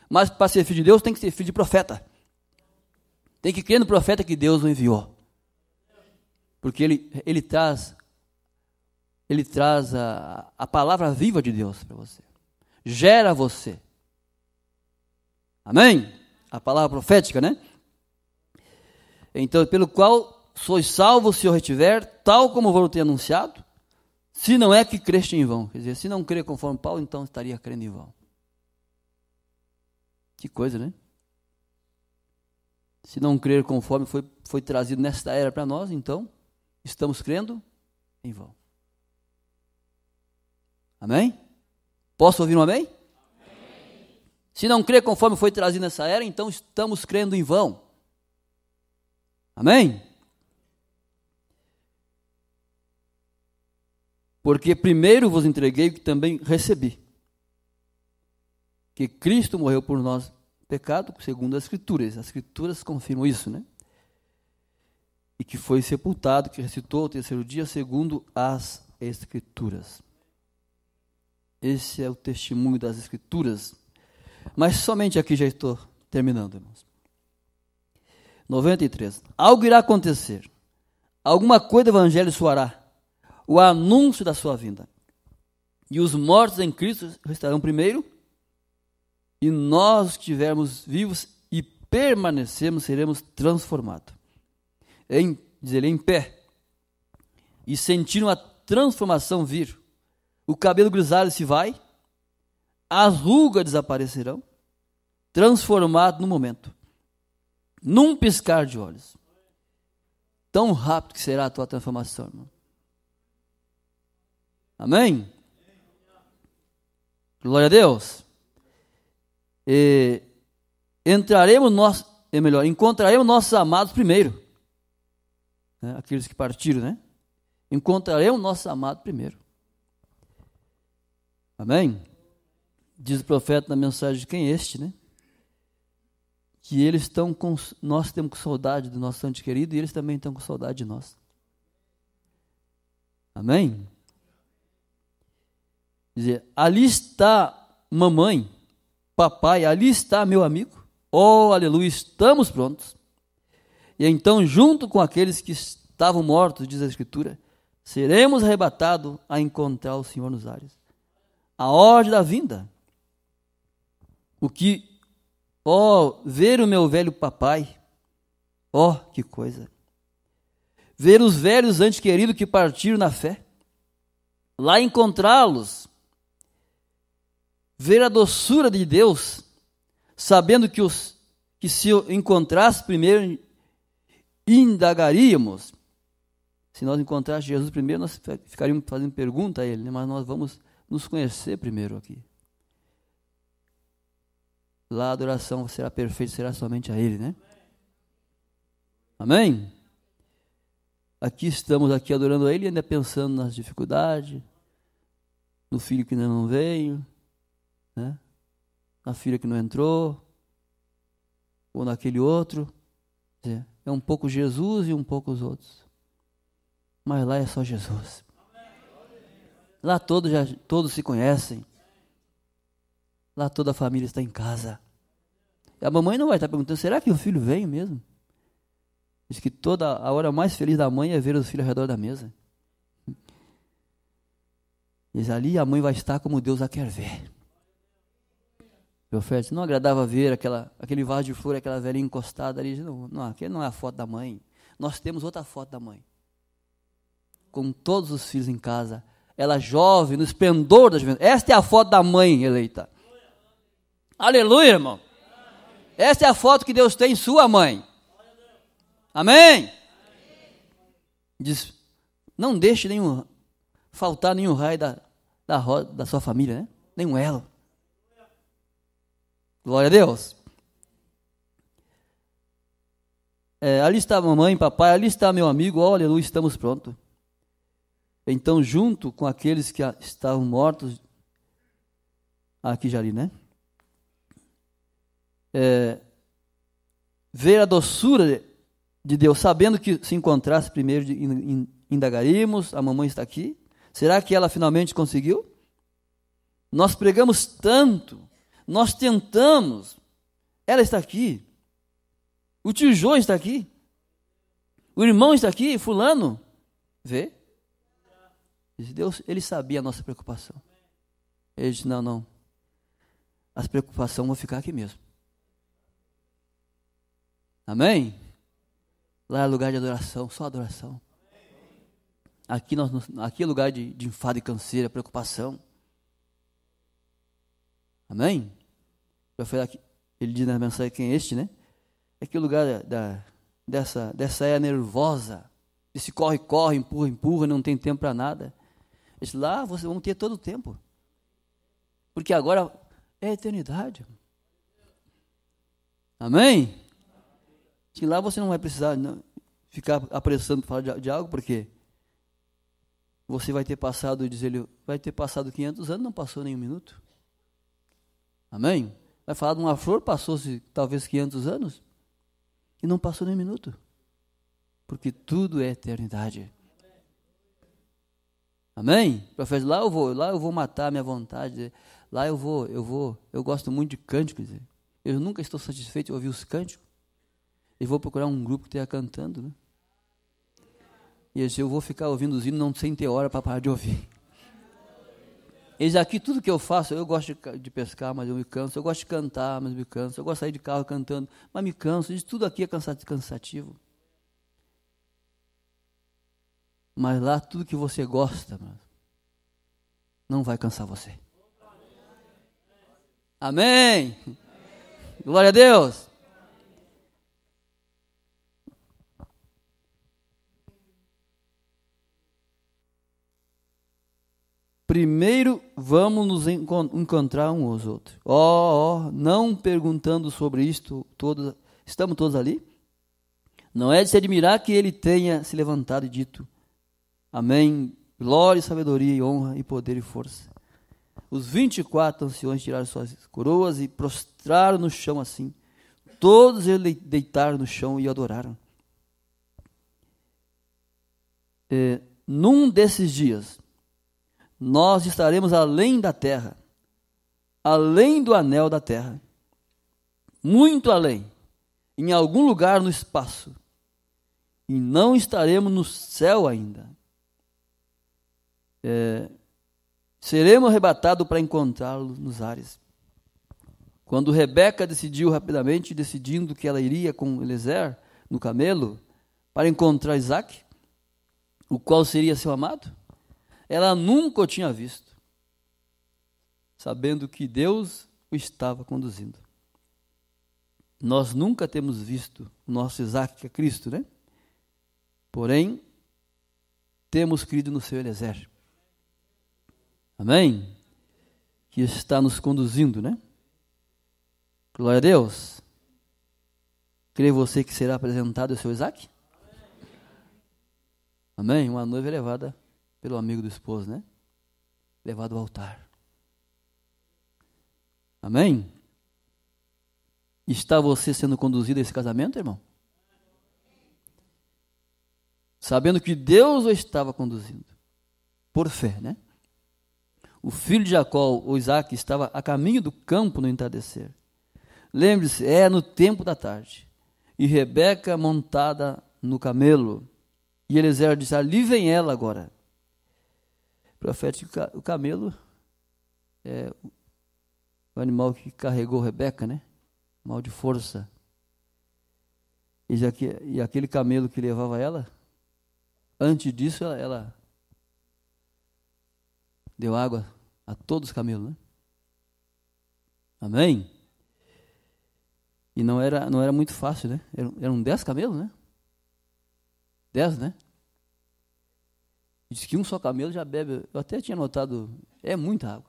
Mas para ser filho de Deus tem que ser filho de profeta. Tem que crer no profeta que Deus o enviou. Porque ele, ele traz ele traz a, a palavra viva de Deus para você. Gera você. Amém? A palavra profética, né? Então, pelo qual sois salvo se o retiver, tal como vou ter anunciado, se não é que creste em vão. Quer dizer, se não crer conforme Paulo, então estaria crendo em vão. Que coisa, né? Se não crer conforme foi, foi trazido nesta era para nós, então estamos crendo em vão. Amém? Posso ouvir um amém? Se não crer conforme foi trazido nessa era, então estamos crendo em vão. Amém? Porque primeiro vos entreguei o que também recebi que Cristo morreu por nós pecado, segundo as Escrituras. As Escrituras confirmam isso, né? E que foi sepultado, que ressuscitou o terceiro dia, segundo as Escrituras. Esse é o testemunho das Escrituras. Mas somente aqui já estou terminando, irmãos. 93. Algo irá acontecer. Alguma coisa do Evangelho soará. O anúncio da sua vinda. E os mortos em Cristo restarão primeiro e nós estivermos vivos e permanecermos, seremos transformados. Em, diz ele, em pé. E sentindo a transformação vir. O cabelo grisalho se vai, as rugas desaparecerão, transformado no momento, num piscar de olhos. Tão rápido que será a tua transformação, irmão. Amém? Glória a Deus entraremos nós, é melhor, encontraremos nossos amados primeiro. Né? Aqueles que partiram, né? Encontraremos nossos amados primeiro. Amém? Diz o profeta na mensagem de quem é este, né? Que eles estão com. Nós temos com saudade do nosso santo querido e eles também estão com saudade de nós. Amém? Quer dizer, ali está mamãe Papai, ali está meu amigo. Oh, aleluia, estamos prontos. E então, junto com aqueles que estavam mortos, diz a Escritura, seremos arrebatados a encontrar o Senhor nos ares. A ordem da vinda. O que, oh, ver o meu velho papai, oh, que coisa. Ver os velhos antes queridos que partiram na fé, lá encontrá-los, ver a doçura de Deus, sabendo que, os, que se encontrasse primeiro, indagaríamos. Se nós encontrássemos Jesus primeiro, nós ficaríamos fazendo pergunta a Ele, né? mas nós vamos nos conhecer primeiro aqui. Lá a adoração será perfeita, será somente a Ele, né? Amém? Aqui estamos aqui adorando a Ele, ainda pensando nas dificuldades, no filho que ainda não veio, né? Na filha que não entrou, ou naquele outro. É um pouco Jesus e um pouco os outros. Mas lá é só Jesus. Lá todos, já, todos se conhecem. Lá toda a família está em casa. E a mamãe não vai estar perguntando: será que o filho veio mesmo? Diz que toda a hora mais feliz da mãe é ver os filhos ao redor da mesa. Diz ali a mãe vai estar como Deus a quer ver de oferta. Não agradava ver aquela, aquele vaso de flor, aquela velhinha encostada ali. Não, não, não é a foto da mãe. Nós temos outra foto da mãe. Com todos os filhos em casa. Ela jovem, no esplendor da juventude. Esta é a foto da mãe eleita. Aleluia, irmão. Esta é a foto que Deus tem em sua mãe. Amém? Diz, não deixe nenhum, faltar nenhum raio da, da, roda, da sua família, né? Nenhum elo. Glória a Deus. É, ali está a mamãe, papai, ali está meu amigo, oh, aleluia, estamos prontos. Então, junto com aqueles que estavam mortos, aqui já ali, né? É, ver a doçura de Deus, sabendo que se encontrasse primeiro, indagaríamos, a mamãe está aqui. Será que ela finalmente conseguiu? Nós pregamos tanto nós tentamos, ela está aqui, o tio João está aqui, o irmão está aqui, fulano, vê? Deus, ele sabia a nossa preocupação. Ele disse, não, não, as preocupações vão ficar aqui mesmo. Amém? Lá é lugar de adoração, só adoração. Aqui, nós, aqui é lugar de, de enfado e canseira, preocupação. Amém? vai falar que ele diz na mensagem quem é este, né? É que o lugar da, dessa, dessa é nervosa, desse corre, corre, empurra, empurra, não tem tempo para nada. Disse, lá vocês vão ter todo o tempo. Porque agora é a eternidade. Amém? Diz, lá você não vai precisar não, ficar apressando para falar de, de algo, porque você vai ter passado, diz ele, vai ter passado 500 anos, não passou nem um minuto. Amém? Vai falar de uma flor, passou-se talvez 500 anos e não passou nem um minuto. Porque tudo é eternidade. Amém? O profeta, lá eu vou, lá eu vou matar a minha vontade. Lá eu vou, eu vou. Eu gosto muito de cânticos. Eu nunca estou satisfeito de ouvir os cânticos. E vou procurar um grupo que esteja cantando, né? E assim, eu vou ficar ouvindo os hinos não sem ter hora para parar de ouvir. Eles aqui, tudo que eu faço, eu gosto de pescar, mas eu me canso. Eu gosto de cantar, mas me canso. Eu gosto de sair de carro cantando, mas me canso. Isso tudo aqui é cansativo. Mas lá, tudo que você gosta, não vai cansar você. Amém? Glória a Deus. Primeiro vamos nos encontrar uns aos outros. Ó, oh, oh, não perguntando sobre isto, todos, estamos todos ali? Não é de se admirar que ele tenha se levantado e dito: Amém, glória, sabedoria, e honra e poder e força. Os 24 anciões tiraram suas coroas e prostraram no chão assim. Todos eles deitaram no chão e adoraram. É, num desses dias, nós estaremos além da terra, além do anel da terra, muito além, em algum lugar no espaço, e não estaremos no céu ainda. É, seremos arrebatados para encontrá-lo nos ares. Quando Rebeca decidiu rapidamente, decidindo que ela iria com Eliezer no camelo para encontrar Isaac, o qual seria seu amado, ela nunca o tinha visto, sabendo que Deus o estava conduzindo. Nós nunca temos visto o nosso Isaac, que é Cristo, né? Porém, temos crido no seu Eliezer. Amém? Que está nos conduzindo, né? Glória a Deus. Crê você que será apresentado o seu Isaac? Amém? Uma noiva elevada pelo amigo do esposo, né? Levado ao altar. Amém? Está você sendo conduzido a esse casamento, irmão? Sabendo que Deus o estava conduzindo. Por fé, né? O filho de Jacó, o Isaac, estava a caminho do campo no entardecer. Lembre-se, é no tempo da tarde. E Rebeca montada no camelo. E Eliezer diz: Ali vem ela agora profético, o camelo é o animal que carregou Rebeca, né? Mal de força. E, já que, e aquele camelo que levava ela, antes disso, ela, ela deu água a todos os camelos, né? Amém? E não era, não era muito fácil, né? Eram, eram dez camelos, né? Dez, né? Diz que um só camelo já bebe. Eu até tinha notado, é muita água.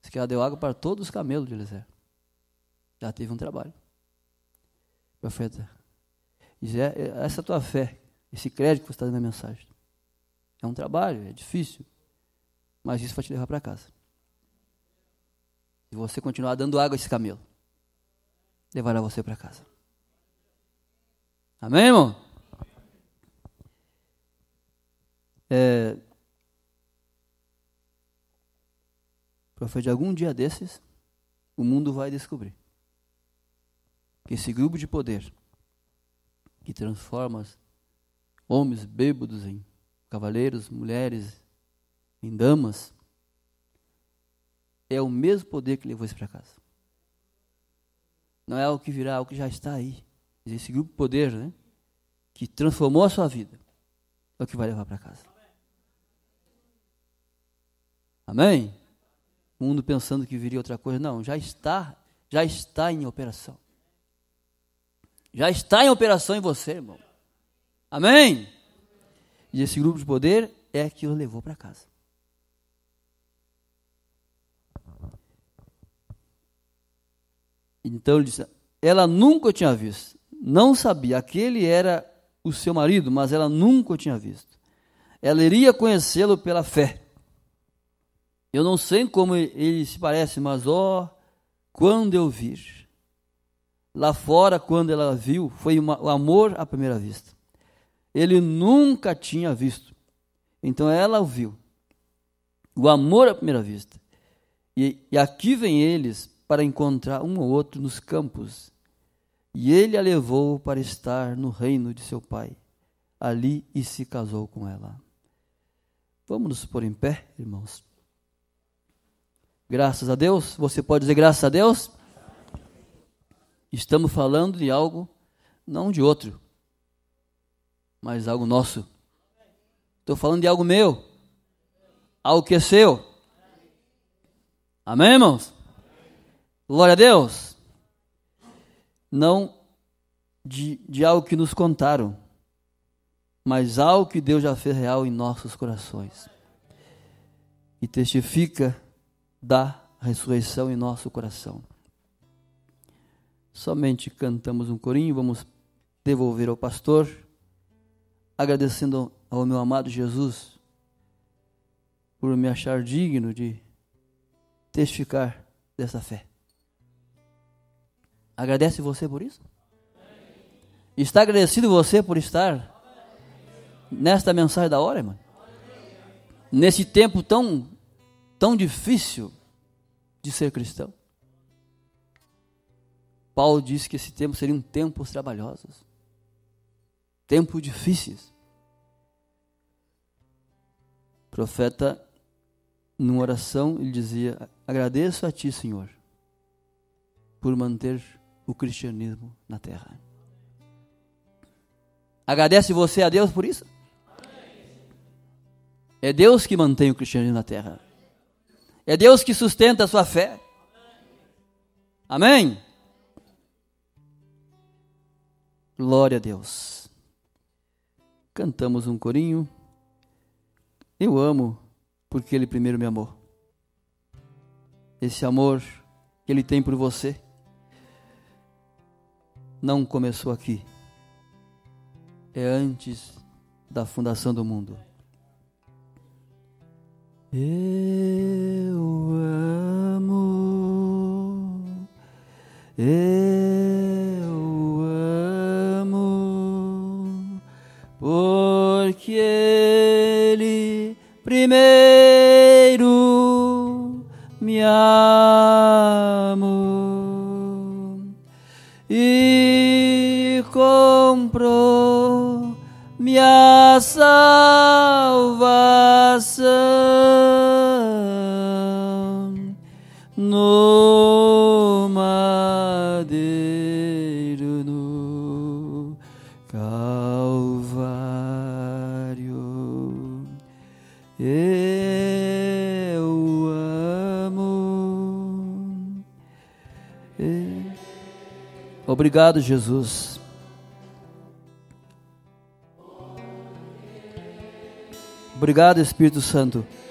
Diz que ela deu água para todos os camelos de Eliezer. Já teve um trabalho. profeta diz: é, é essa tua fé, esse crédito que você está dando na mensagem. É um trabalho, é difícil. Mas isso vai te levar para casa. Se você continuar dando água a esse camelo, levará você para casa. Amém, irmão? É, algum dia desses, o mundo vai descobrir que esse grupo de poder que transforma homens bêbados em cavaleiros, mulheres, em damas, é o mesmo poder que levou isso para casa. Não é o que virá, é o que já está aí. Esse grupo de poder, né, que transformou a sua vida, é o que vai levar para casa. Amém? O mundo pensando que viria outra coisa, não, já está, já está em operação. Já está em operação em você, irmão. Amém? E esse grupo de poder é que o levou para casa. Então ele disse: Ela nunca tinha visto. Não sabia. Aquele era o seu marido, mas ela nunca o tinha visto. Ela iria conhecê-lo pela fé. Eu não sei como ele se parece, mas ó, oh, quando eu vir. Lá fora, quando ela viu, foi uma, o amor à primeira vista. Ele nunca tinha visto. Então ela o viu. O amor à primeira vista. E, e aqui vem eles para encontrar um ou outro nos campos. E ele a levou para estar no reino de seu pai. Ali e se casou com ela. Vamos nos pôr em pé, irmãos. Graças a Deus? Você pode dizer graças a Deus? Estamos falando de algo, não de outro, mas algo nosso. Estou falando de algo meu, algo que é seu. Amém, irmãos? Glória a Deus. Não de, de algo que nos contaram, mas algo que Deus já fez real em nossos corações. E testifica da ressurreição em nosso coração. Somente cantamos um corinho, vamos devolver ao pastor, agradecendo ao meu amado Jesus por me achar digno de testificar dessa fé. Agradece você por isso? Está agradecido você por estar nesta mensagem da hora, irmão? Nesse tempo tão tão difícil de ser cristão? Paulo disse que esse tempo seriam tempos trabalhosos, tempos difíceis. O profeta, numa oração, ele dizia: Agradeço a ti, Senhor, por manter o cristianismo na terra. Agradece você a Deus por isso? É Deus que mantém o cristianismo na terra. É Deus que sustenta a sua fé. Amém? Glória a Deus. Cantamos um corinho. Eu amo porque Ele primeiro me amou. Esse amor que Ele tem por você não começou aqui. É antes da fundação do mundo. Eu amo, eu amo, porque Ele primeiro me amou e comprou minha salvação. Obrigado, Jesus. Obrigado, Espírito Santo.